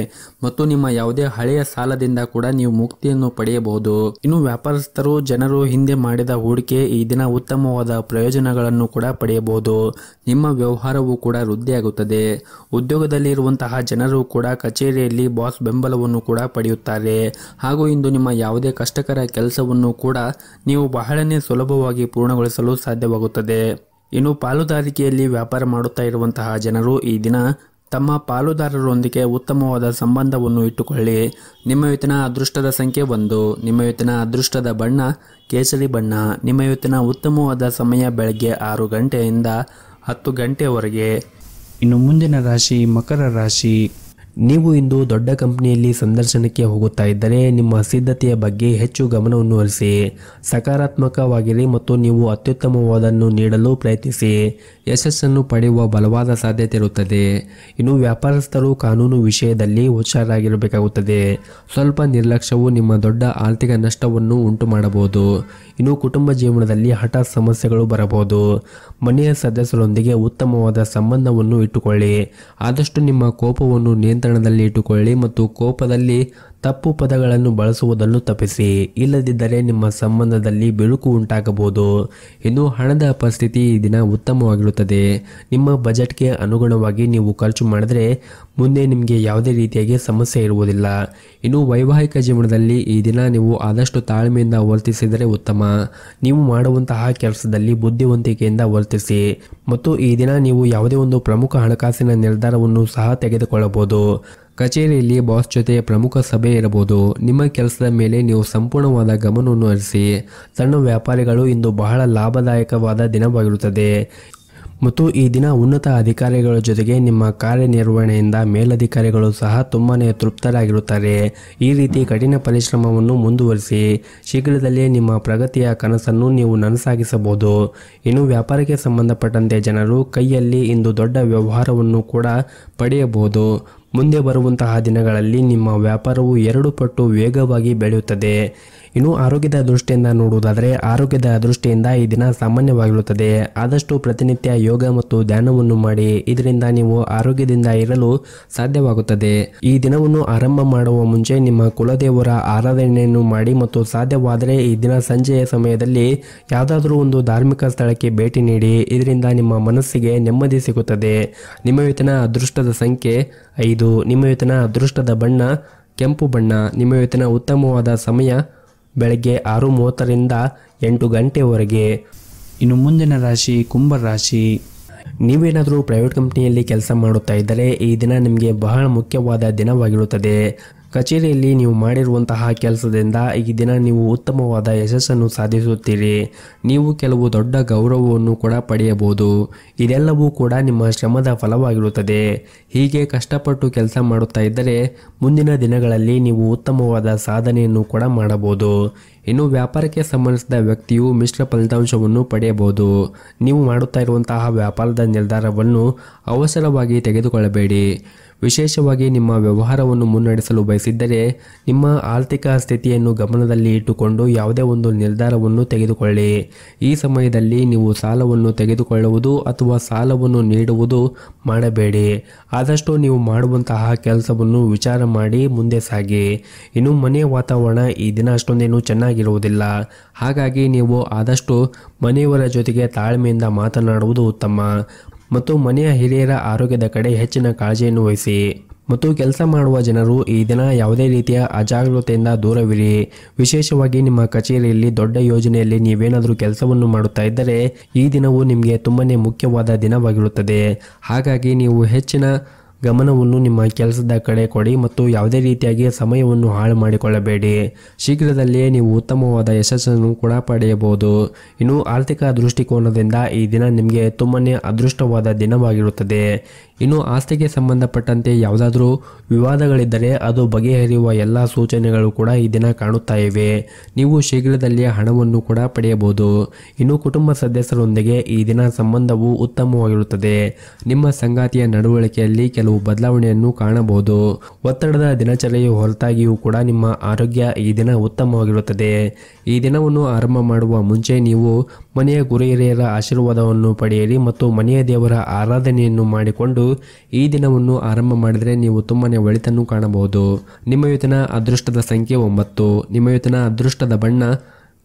ಮತ್ತು ನಿಮ್ಮ ಯಾವುದೇ ಹಳೆಯ ಸಾಲದಿಂದ ಕೂಡ ನೀವು ಮುಕ್ತಿಯನ್ನು ಪಡೆಯಬಹುದು ಇನ್ನು ವ್ಯಾಪಾರಸ್ಥರು ಜನರು ಹಿಂದೆ ಮಾಡಿದ ಹೂಡಿಕೆ ಈ ದಿನ ಉತ್ತಮವಾದ ಪ್ರಯೋಜನಗಳನ್ನು ಕೂಡ ಪಡೆಯಬಹುದು ನಿಮ್ಮ ವ್ಯವಹಾರವು ಕೂಡ ವೃದ್ಧಿಯಾಗುತ್ತದೆ ಉದ್ಯೋಗದಲ್ಲಿ ಇರುವಂತಹ ಜನರು ಕೂಡ ಕಚೇರಿಯಲ್ಲಿ ಬಾಸ್ ಬೆಂಬಲವನ್ನು ಕೂಡ ಪಡೆಯುತ್ತಾರೆ ಹಾಗೂ ಇಂದು ನಿಮ್ಮ ಯಾವುದೇ ಕಷ್ಟಕರ ಕೆಲಸವನ್ನು ಕೂಡ ನೀವು ಬಹಳನೇ ಸುಲಭವಾಗಿ ಪೂರ್ಣಗೊಳಿಸಲು ಸಾಧ್ಯವಾಗುತ್ತದೆ ಇನ್ನು ಪಾಲುದಾರಿಕೆಯಲ್ಲಿ ವ್ಯಾಪಾರ ಮಾಡುತ್ತಾ ಇರುವಂತಹ ಜನರು ಈ ದಿನ ತಮ್ಮ ಪಾಲುದಾರರೊಂದಿಗೆ ಉತ್ತಮವಾದ ಸಂಬಂಧವನ್ನು ಇಟ್ಟುಕೊಳ್ಳಿ ನಿಮ್ಮ ಯುತ್ತಿನ ಅದೃಷ್ಟದ ಸಂಖ್ಯೆ ಒಂದು ನಿಮ್ಮ ಯುತ್ತಿನ ಅದೃಷ್ಟದ ಬಣ್ಣ ಕೇಸರಿ ಬಣ್ಣ ನಿಮ್ಮ ಯುತ್ತಿನ ಉತ್ತಮವಾದ ಸಮಯ ಬೆಳಗ್ಗೆ ಆರು ಗಂಟೆಯಿಂದ ಹತ್ತು ಗಂಟೆವರೆಗೆ ಇನ್ನು ಮುಂದಿನ ರಾಶಿ ಮಕರ ರಾಶಿ ನೀವು ಇಂದು ದೊಡ್ಡ ಕಂಪನಿಯಲ್ಲಿ ಸಂದರ್ಶನಕ್ಕೆ ಹೋಗುತ್ತಾ ಇದ್ದರೆ ನಿಮ್ಮ ಸಿದ್ಧತೆಯ ಬಗ್ಗೆ ಹೆಚ್ಚು ಗಮನವನ್ನು ಹರಿಸಿ ಸಕಾರಾತ್ಮಕವಾಗಿರಿ ಮತ್ತು ನೀವು ಅತ್ಯುತ್ತಮವಾದನ್ನು ನೀಡಲು ಪ್ರಯತ್ನಿಸಿ ಯಶಸ್ಸನ್ನು ಪಡೆಯುವ ಬಲವಾದ ಸಾಧ್ಯತೆ ಇರುತ್ತದೆ ಇನ್ನು ವ್ಯಾಪಾರಸ್ಥರು ಕಾನೂನು ವಿಷಯದಲ್ಲಿ ಹುಷಾರಾಗಿರಬೇಕಾಗುತ್ತದೆ ಸ್ವಲ್ಪ ನಿರ್ಲಕ್ಷ್ಯವು ನಿಮ್ಮ ದೊಡ್ಡ ಆರ್ಥಿಕ ನಷ್ಟವನ್ನು ಉಂಟು ಮಾಡಬಹುದು ಇನ್ನು ಕುಟುಂಬ ಜೀವನದಲ್ಲಿ ಹಠಾತ್ ಸಮಸ್ಯೆಗಳು ಬರಬಹುದು ಮನೆಯ ಸದಸ್ಯರೊಂದಿಗೆ ಉತ್ತಮವಾದ ಸಂಬಂಧವನ್ನು ಇಟ್ಟುಕೊಳ್ಳಿ ಆದಷ್ಟು ನಿಮ್ಮ ಕೋಪವನ್ನು ನಿಯಂತ್ರಿಸಿ ನಿಯಂತ್ರಣದಲ್ಲಿ ಇಟ್ಟುಕೊಳ್ಳಿ ಮತ್ತು ಕೋಪದಲ್ಲಿ ತಪ್ಪು ಪದಗಳನ್ನು ಬಳಸುವುದನ್ನು ತಪ್ಪಿಸಿ ಇಲ್ಲದಿದ್ದರೆ ನಿಮ್ಮ ಸಂಬಂಧದಲ್ಲಿ ಬಿರುಕು ಉಂಟಾಗಬಹುದು ಇನ್ನು ಹಣದ ಪರಿಸ್ಥಿತಿ ಈ ದಿನ ಉತ್ತಮವಾಗಿರುತ್ತದೆ ನಿಮ್ಮ ಬಜೆಟ್ಗೆ ಅನುಗುಣವಾಗಿ ನೀವು ಖರ್ಚು ಮಾಡಿದರೆ ಮುಂದೆ ನಿಮಗೆ ಯಾವುದೇ ರೀತಿಯಾಗಿ ಸಮಸ್ಯೆ ಇರುವುದಿಲ್ಲ ಇನ್ನು ವೈವಾಹಿಕ ಜೀವನದಲ್ಲಿ ಈ ದಿನ ನೀವು ಆದಷ್ಟು ತಾಳ್ಮೆಯಿಂದ ವರ್ತಿಸಿದರೆ ಉತ್ತಮ ನೀವು ಮಾಡುವಂತಹ ಕೆಲಸದಲ್ಲಿ ಬುದ್ಧಿವಂತಿಕೆಯಿಂದ ವರ್ತಿಸಿ ಮತ್ತು ಈ ದಿನ ನೀವು ಯಾವುದೇ ಒಂದು ಪ್ರಮುಖ ಹಣಕಾಸಿನ ನಿರ್ಧಾರವನ್ನು ಸಹ ತೆಗೆದುಕೊಳ್ಳಬಹುದು ಕಚೇರಿಯಲ್ಲಿ ಬಾಸ್ ಜೊತೆ ಪ್ರಮುಖ ಸಭೆ ಇರಬಹುದು ನಿಮ್ಮ ಕೆಲಸದ ಮೇಲೆ ನೀವು ಸಂಪೂರ್ಣವಾದ ಗಮನವನ್ನು ಹರಿಸಿ ಸಣ್ಣ ವ್ಯಾಪಾರಿಗಳು ಇಂದು ಬಹಳ ಲಾಭದಾಯಕವಾದ ದಿನವಾಗಿರುತ್ತದೆ ಮತ್ತು ಈ ದಿನ ಉನ್ನತ ಅಧಿಕಾರಿಗಳ ಜೊತೆಗೆ ನಿಮ್ಮ ಕಾರ್ಯನಿರ್ವಹಣೆಯಿಂದ ಮೇಲಧಿಕಾರಿಗಳು ಸಹ ತುಂಬಾ ತೃಪ್ತರಾಗಿರುತ್ತಾರೆ ಈ ರೀತಿ ಕಠಿಣ ಪರಿಶ್ರಮವನ್ನು ಮುಂದುವರಿಸಿ ಶೀಘ್ರದಲ್ಲೇ ನಿಮ್ಮ ಪ್ರಗತಿಯ ಕನಸನ್ನು ನೀವು ನನಸಾಗಿಸಬಹುದು ಇನ್ನು ವ್ಯಾಪಾರಕ್ಕೆ ಸಂಬಂಧಪಟ್ಟಂತೆ ಜನರು ಕೈಯಲ್ಲಿ ಇಂದು ದೊಡ್ಡ ವ್ಯವಹಾರವನ್ನು ಕೂಡ ಪಡೆಯಬಹುದು ಮುಂದೆ ಬರುವಂತಹ ದಿನಗಳಲ್ಲಿ ನಿಮ್ಮ ವ್ಯಾಪಾರವು ಎರಡು ಪಟ್ಟು ವೇಗವಾಗಿ ಬೆಳೆಯುತ್ತದೆ ಇನ್ನು ಆರೋಗ್ಯದ ದೃಷ್ಟಿಯಿಂದ ನೋಡುವುದಾದರೆ ಆರೋಗ್ಯದ ದೃಷ್ಟಿಯಿಂದ ಈ ದಿನ ಸಾಮಾನ್ಯವಾಗಿರುತ್ತದೆ ಆದಷ್ಟು ಪ್ರತಿನಿತ್ಯ ಯೋಗ ಮತ್ತು ಧ್ಯಾನವನ್ನು ಮಾಡಿ ಇದರಿಂದ ನೀವು ಆರೋಗ್ಯದಿಂದ ಇರಲು ಸಾಧ್ಯವಾಗುತ್ತದೆ ಈ ದಿನವನ್ನು ಆರಂಭ ಮಾಡುವ ಮುಂಚೆ ನಿಮ್ಮ ಕುಲದೇವರ ಆರಾಧನೆಯನ್ನು ಮಾಡಿ ಮತ್ತು ಸಾಧ್ಯವಾದರೆ ಈ ದಿನ ಸಂಜೆಯ ಸಮಯದಲ್ಲಿ ಯಾವುದಾದರೂ ಒಂದು ಧಾರ್ಮಿಕ ಸ್ಥಳಕ್ಕೆ ಭೇಟಿ ನೀಡಿ ಇದರಿಂದ ನಿಮ್ಮ ಮನಸ್ಸಿಗೆ ನೆಮ್ಮದಿ ಸಿಗುತ್ತದೆ ನಿಮ್ಮ ವೇತನ ಅದೃಷ್ಟದ ಸಂಖ್ಯೆ ಐದು ನಿಮ್ಮ ಯುತನ ಅದೃಷ್ಟದ ಬಣ್ಣ ಕೆಂಪು ಬಣ್ಣ ನಿಮ್ಮ ವೇತನ ಉತ್ತಮವಾದ ಸಮಯ ಬೆಳಗ್ಗೆ ಆರು ಮೂವತ್ತರಿಂದ ಎಂಟು ಗಂಟೆವರೆಗೆ ಇನ್ನು ಮುಂದಿನ ರಾಶಿ ಕುಂಭ ರಾಶಿ ನೀವೇನಾದರೂ ಪ್ರೈವೇಟ್ ಕಂಪ್ನಿಯಲ್ಲಿ ಕೆಲಸ ಮಾಡುತ್ತಾ ಇದ್ದರೆ ಈ ದಿನ ನಿಮಗೆ ಬಹಳ ಮುಖ್ಯವಾದ ದಿನವಾಗಿರುತ್ತದೆ ಕಚೇರಿಯಲ್ಲಿ ನೀವು ಮಾಡಿರುವಂತಹ ಕೆಲಸದಿಂದ ಈ ದಿನ ನೀವು ಉತ್ತಮವಾದ ಯಶಸ್ಸನ್ನು ಸಾಧಿಸುತ್ತೀರಿ ನೀವು ಕೆಲವು ದೊಡ್ಡ ಗೌರವವನ್ನು ಕೂಡ ಪಡೆಯಬಹುದು ಇದೆಲ್ಲವೂ ಕೂಡ ನಿಮ್ಮ ಶ್ರಮದ ಫಲವಾಗಿರುತ್ತದೆ ಹೀಗೆ ಕಷ್ಟಪಟ್ಟು ಕೆಲಸ ಮಾಡುತ್ತಾ ಇದ್ದರೆ ಮುಂದಿನ ದಿನಗಳಲ್ಲಿ ನೀವು ಉತ್ತಮವಾದ ಸಾಧನೆಯನ್ನು ಕೂಡ ಮಾಡಬಹುದು ಇನ್ನು ವ್ಯಾಪಾರಕ್ಕೆ ಸಂಬಂಧಿಸಿದ ವ್ಯಕ್ತಿಯು ಮಿಶ್ರ ಫಲಿತಾಂಶವನ್ನು ಪಡೆಯಬಹುದು ನೀವು ಮಾಡುತ್ತಾ ಇರುವಂತಹ ವ್ಯಾಪಾರದ ನಿರ್ಧಾರವನ್ನು ಅವಸರವಾಗಿ ತೆಗೆದುಕೊಳ್ಳಬೇಡಿ ವಿಶೇಷವಾಗಿ ನಿಮ್ಮ ವ್ಯವಹಾರವನ್ನು ಮುನ್ನಡೆಸಲು ಬಯಸಿದ್ದರೆ ನಿಮ್ಮ ಆರ್ಥಿಕ ಸ್ಥಿತಿಯನ್ನು ಗಮನದಲ್ಲಿ ಇಟ್ಟುಕೊಂಡು ಯಾವುದೇ ಒಂದು ನಿರ್ಧಾರವನ್ನು ತೆಗೆದುಕೊಳ್ಳಿ ಈ ಸಮಯದಲ್ಲಿ ನೀವು ಸಾಲವನ್ನು ತೆಗೆದುಕೊಳ್ಳುವುದು ಅಥವಾ ಸಾಲವನ್ನು ನೀಡುವುದು ಮಾಡಬೇಡಿ ಆದಷ್ಟು ನೀವು ಮಾಡುವಂತಹ ಕೆಲಸವನ್ನು ವಿಚಾರ ಮಾಡಿ ಮುಂದೆ ಸಾಗಿ ಇನ್ನು ಮನೆಯ ವಾತಾವರಣ ಈ ದಿನ ಅಷ್ಟೊಂದೇನು ಚೆನ್ನಾಗಿರುವುದಿಲ್ಲ ಹಾಗಾಗಿ ನೀವು ಆದಷ್ಟು ಮನೆಯವರ ಜೊತೆಗೆ ತಾಳ್ಮೆಯಿಂದ ಮಾತನಾಡುವುದು ಉತ್ತಮ ಮತ್ತು ಮನೆಯ ಹಿರಿಯರ ಆರೋಗ್ಯದ ಕಡೆ ಹೆಚ್ಚಿನ ಕಾಳಜಿಯನ್ನು ವಹಿಸಿ ಮತ್ತು ಕೆಲಸ ಮಾಡುವ ಜನರು ಈ ದಿನ ಯಾವುದೇ ರೀತಿಯ ಅಜಾಗ್ರತೆಯಿಂದ ದೂರವಿರಿ ವಿಶೇಷವಾಗಿ ನಿಮ್ಮ ಕಚೇರಿಯಲ್ಲಿ ದೊಡ್ಡ ಯೋಜನೆಯಲ್ಲಿ ನೀವೇನಾದರೂ ಕೆಲಸವನ್ನು ಮಾಡುತ್ತಾ ಇದ್ದರೆ ಈ ದಿನವು ನಿಮಗೆ ತುಂಬಾ ಮುಖ್ಯವಾದ ದಿನವಾಗಿರುತ್ತದೆ ಹಾಗಾಗಿ ನೀವು ಹೆಚ್ಚಿನ ಗಮನವನ್ನು ನಿಮ್ಮ ಕೆಲಸದ ಕಡೆ ಕೊಡಿ ಮತ್ತು ಯಾವುದೇ ರೀತಿಯಾಗಿ ಸಮಯವನ್ನು ಹಾಳು ಮಾಡಿಕೊಳ್ಳಬೇಡಿ ಶೀಘ್ರದಲ್ಲೇ ನೀವು ಉತ್ತಮವಾದ ಯಶಸ್ಸನ್ನು ಕೂಡ ಪಡೆಯಬಹುದು ಇನ್ನು ಆರ್ಥಿಕ ದೃಷ್ಟಿಕೋನದಿಂದ ಈ ದಿನ ನಿಮಗೆ ತುಂಬನೇ ಅದೃಷ್ಟವಾದ ದಿನವಾಗಿರುತ್ತದೆ ಇನ್ನು ಆಸ್ತಿಗೆ ಸಂಬಂಧಪಟ್ಟಂತೆ ಯಾವುದಾದರೂ ವಿವಾದಗಳಿದ್ದರೆ ಅದು ಬಗೆಹರಿಯುವ ಎಲ್ಲ ಸೂಚನೆಗಳು ಕೂಡ ಈ ದಿನ ಕಾಣುತ್ತಾ ಇವೆ ನೀವು ಶೀಘ್ರದಲ್ಲಿಯೇ ಹಣವನ್ನು ಕೂಡ ಪಡೆಯಬಹುದು ಇನ್ನು ಕುಟುಂಬ ಸದಸ್ಯರೊಂದಿಗೆ ಈ ದಿನ ಸಂಬಂಧವು ಉತ್ತಮವಾಗಿರುತ್ತದೆ ನಿಮ್ಮ ಸಂಗಾತಿಯ ನಡವಳಿಕೆಯಲ್ಲಿ ಕೆಲವು ಬದಲಾವಣೆಯನ್ನು ಕಾಣಬಹುದು ಒತ್ತಡದ ದಿನಚರಿಯ ಹೊರತಾಗಿಯೂ ಕೂಡ ನಿಮ್ಮ ಆರೋಗ್ಯ ಈ ದಿನ ಉತ್ತಮವಾಗಿರುತ್ತದೆ ಈ ದಿನವನ್ನು ಆರಂಭ ಮಾಡುವ ಮುಂಚೆ ನೀವು ಮನೆಯ ಗುರು ಹಿರಿಯರ ಆಶೀರ್ವಾದವನ್ನು ಪಡೆಯಿರಿ ಮತ್ತು ಮನೆಯ ದೇವರ ಆರಾಧನೆಯನ್ನು ಮಾಡಿಕೊಂಡು ಈ ದಿನವನ್ನು ಆರಂಭ ಮಾಡಿದರೆ ನೀವು ತುಂಬಾ ಒಳಿತನ್ನು ಕಾಣಬಹುದು ನಿಮ್ಮ ಯುತನ ಅದೃಷ್ಟದ ಸಂಖ್ಯೆ ಒಂಬತ್ತು ನಿಮ್ಮ ಯುತನ ಅದೃಷ್ಟದ ಬಣ್ಣ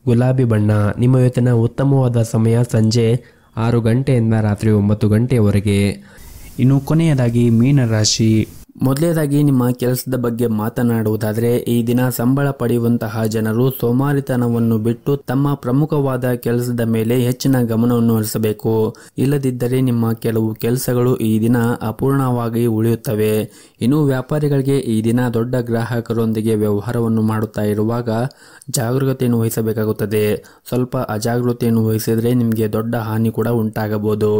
ಗುಲಾಬಿ ಬಣ್ಣ ನಿಮ್ಮ ಯುತನ ಉತ್ತಮವಾದ ಸಮಯ ಸಂಜೆ ಆರು ಗಂಟೆಯಿಂದ ರಾತ್ರಿ ಒಂಬತ್ತು ಗಂಟೆಯವರೆಗೆ ಇನ್ನು ಕೊನೆಯದಾಗಿ ಮೀನರಾಶಿ ಮೊದಲೇದಾಗಿ ನಿಮ್ಮ ಕೆಲಸದ ಬಗ್ಗೆ ಮಾತನಾಡುವುದಾದರೆ ಈ ದಿನ ಸಂಬಳ ಪಡೆಯುವಂತಹ ಜನರು ಸೋಮಾರಿತನವನ್ನು ಬಿಟ್ಟು ತಮ್ಮ ಪ್ರಮುಖವಾದ ಕೆಲಸದ ಮೇಲೆ ಹೆಚ್ಚಿನ ಗಮನವನ್ನು ಹರಿಸಬೇಕು ಇಲ್ಲದಿದ್ದರೆ ನಿಮ್ಮ ಕೆಲವು ಕೆಲಸಗಳು ಈ ದಿನ ಅಪೂರ್ಣವಾಗಿ ಉಳಿಯುತ್ತವೆ ಇನ್ನು ವ್ಯಾಪಾರಿಗಳಿಗೆ ಈ ದಿನ ದೊಡ್ಡ ಗ್ರಾಹಕರೊಂದಿಗೆ ವ್ಯವಹಾರವನ್ನು ಮಾಡುತ್ತಾ ಇರುವಾಗ ಜಾಗರೂಕತೆಯನ್ನು ವಹಿಸಬೇಕಾಗುತ್ತದೆ ಸ್ವಲ್ಪ ಅಜಾಗೃತೆಯನ್ನು ವಹಿಸಿದರೆ ನಿಮಗೆ ದೊಡ್ಡ ಹಾನಿ ಕೂಡ ಉಂಟಾಗಬಹುದು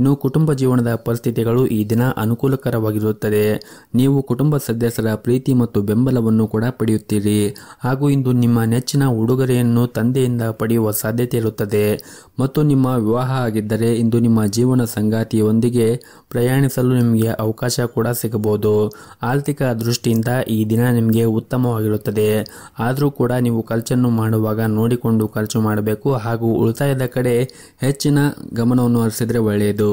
ಇನ್ನು ಕುಟುಂಬ ಜೀವನದ ಪರಿಸ್ಥಿತಿಗಳು ಈ ದಿನ ಅನುಕೂಲಕರವಾಗಿರುತ್ತದೆ ನೀವು ಕುಟುಂಬ ಸದಸ್ಯರ ಪ್ರೀತಿ ಮತ್ತು ಬೆಂಬಲವನ್ನು ಕೂಡ ಪಡೆಯುತ್ತೀರಿ ಹಾಗೂ ಇಂದು ನಿಮ್ಮ ನೆಚ್ಚಿನ ಉಡುಗೊರೆಯನ್ನು ತಂದೆಯಿಂದ ಪಡೆಯುವ ಸಾಧ್ಯತೆ ಇರುತ್ತದೆ ಮತ್ತು ನಿಮ್ಮ ವಿವಾಹ ಆಗಿದ್ದರೆ ಇಂದು ನಿಮ್ಮ ಜೀವನ ಸಂಗಾತಿಯೊಂದಿಗೆ ಪ್ರಯಾಣಿಸಲು ನಿಮಗೆ ಅವಕಾಶ ಕೂಡ ಸಿಗಬಹುದು ಆರ್ಥಿಕ ದೃಷ್ಟಿಯಿಂದ ಈ ದಿನ ನಿಮಗೆ ಉತ್ತಮವಾಗಿರುತ್ತದೆ ಆದರೂ ಕೂಡ ನೀವು ಖರ್ಚನ್ನು ಮಾಡುವಾಗ ನೋಡಿಕೊಂಡು ಖರ್ಚು ಮಾಡಬೇಕು ಹಾಗೂ ಉಳಿತಾಯದ ಕಡೆ ಹೆಚ್ಚಿನ ಗಮನವನ್ನು ಹರಿಸಿದರೆ ಒಳ್ಳೆಯದು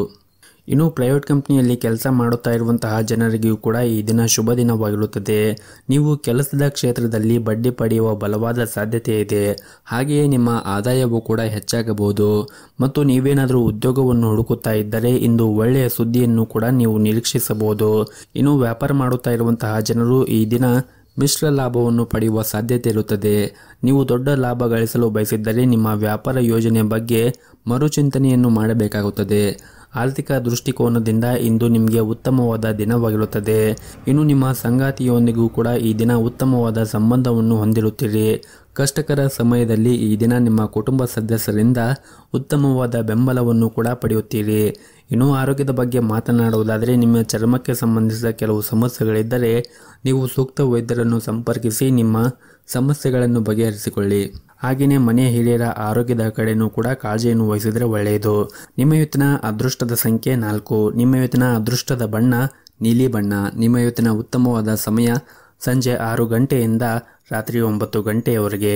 ಇನ್ನು ಪ್ರೈವೇಟ್ ಕಂಪ್ನಿಯಲ್ಲಿ ಕೆಲಸ ಮಾಡುತ್ತಾ ಇರುವಂತಹ ಜನರಿಗೂ ಕೂಡ ಈ ದಿನ ಶುಭ ದಿನವಾಗಿರುತ್ತದೆ ನೀವು ಕೆಲಸದ ಕ್ಷೇತ್ರದಲ್ಲಿ ಬಡ್ಡಿ ಪಡೆಯುವ ಬಲವಾದ ಸಾಧ್ಯತೆ ಇದೆ ಹಾಗೆಯೇ ನಿಮ್ಮ ಆದಾಯವೂ ಕೂಡ ಹೆಚ್ಚಾಗಬಹುದು ಮತ್ತು ನೀವೇನಾದರೂ ಉದ್ಯೋಗವನ್ನು ಹುಡುಕುತ್ತಾ ಇದ್ದರೆ ಇಂದು ಒಳ್ಳೆಯ ಸುದ್ದಿಯನ್ನು ಕೂಡ ನೀವು ನಿರೀಕ್ಷಿಸಬಹುದು ಇನ್ನು ವ್ಯಾಪಾರ ಮಾಡುತ್ತಾ ಇರುವಂತಹ ಜನರು ಈ ದಿನ ಮಿಶ್ರ ಲಾಭವನ್ನು ಪಡೆಯುವ ಸಾಧ್ಯತೆ ಇರುತ್ತದೆ ನೀವು ದೊಡ್ಡ ಲಾಭ ಗಳಿಸಲು ಬಯಸಿದ್ದರೆ ನಿಮ್ಮ ವ್ಯಾಪಾರ ಯೋಜನೆ ಬಗ್ಗೆ ಮರುಚಿಂತನೆಯನ್ನು ಮಾಡಬೇಕಾಗುತ್ತದೆ ಆರ್ಥಿಕ ದೃಷ್ಟಿಕೋನದಿಂದ ಇಂದು ನಿಮಗೆ ಉತ್ತಮವಾದ ದಿನವಾಗಿರುತ್ತದೆ ಇನ್ನು ನಿಮ್ಮ ಸಂಗಾತಿಯೊಂದಿಗೂ ಕೂಡ ಈ ದಿನ ಉತ್ತಮವಾದ ಸಂಬಂಧವನ್ನು ಹೊಂದಿರುತ್ತೀರಿ ಕಷ್ಟಕರ ಸಮಯದಲ್ಲಿ ಈ ದಿನ ನಿಮ್ಮ ಕುಟುಂಬ ಸದಸ್ಯರಿಂದ ಉತ್ತಮವಾದ ಬೆಂಬಲವನ್ನು ಕೂಡ ಪಡೆಯುತ್ತೀರಿ ಇನ್ನು ಆರೋಗ್ಯದ ಬಗ್ಗೆ ಮಾತನಾಡುವುದಾದರೆ ನಿಮ್ಮ ಚರ್ಮಕ್ಕೆ ಸಂಬಂಧಿಸಿದ ಕೆಲವು ಸಮಸ್ಯೆಗಳಿದ್ದರೆ ನೀವು ಸೂಕ್ತ ವೈದ್ಯರನ್ನು ಸಂಪರ್ಕಿಸಿ ನಿಮ್ಮ ಸಮಸ್ಯೆಗಳನ್ನು ಬಗೆಹರಿಸಿಕೊಳ್ಳಿ ಹಾಗೆಯೇ ಮನೆಯ ಹಿರಿಯರ ಆರೋಗ್ಯದ ಕಡೆನೂ ಕೂಡ ಕಾಳಜಿಯನ್ನು ವಹಿಸಿದರೆ ಒಳ್ಳೆಯದು ನಿಮ್ಮ ಇವತ್ತಿನ ಅದೃಷ್ಟದ ಸಂಖ್ಯೆ ನಾಲ್ಕು ನಿಮ್ಮ ಇವತ್ತಿನ ಅದೃಷ್ಟದ ಬಣ್ಣ ನೀಲಿ ಬಣ್ಣ ನಿಮ್ಮ ಇವತ್ತಿನ ಉತ್ತಮವಾದ ಸಮಯ ಸಂಜೆ ಆರು ಗಂಟೆಯಿಂದ ರಾತ್ರಿ ಒಂಬತ್ತು ಗಂಟೆಯವರೆಗೆ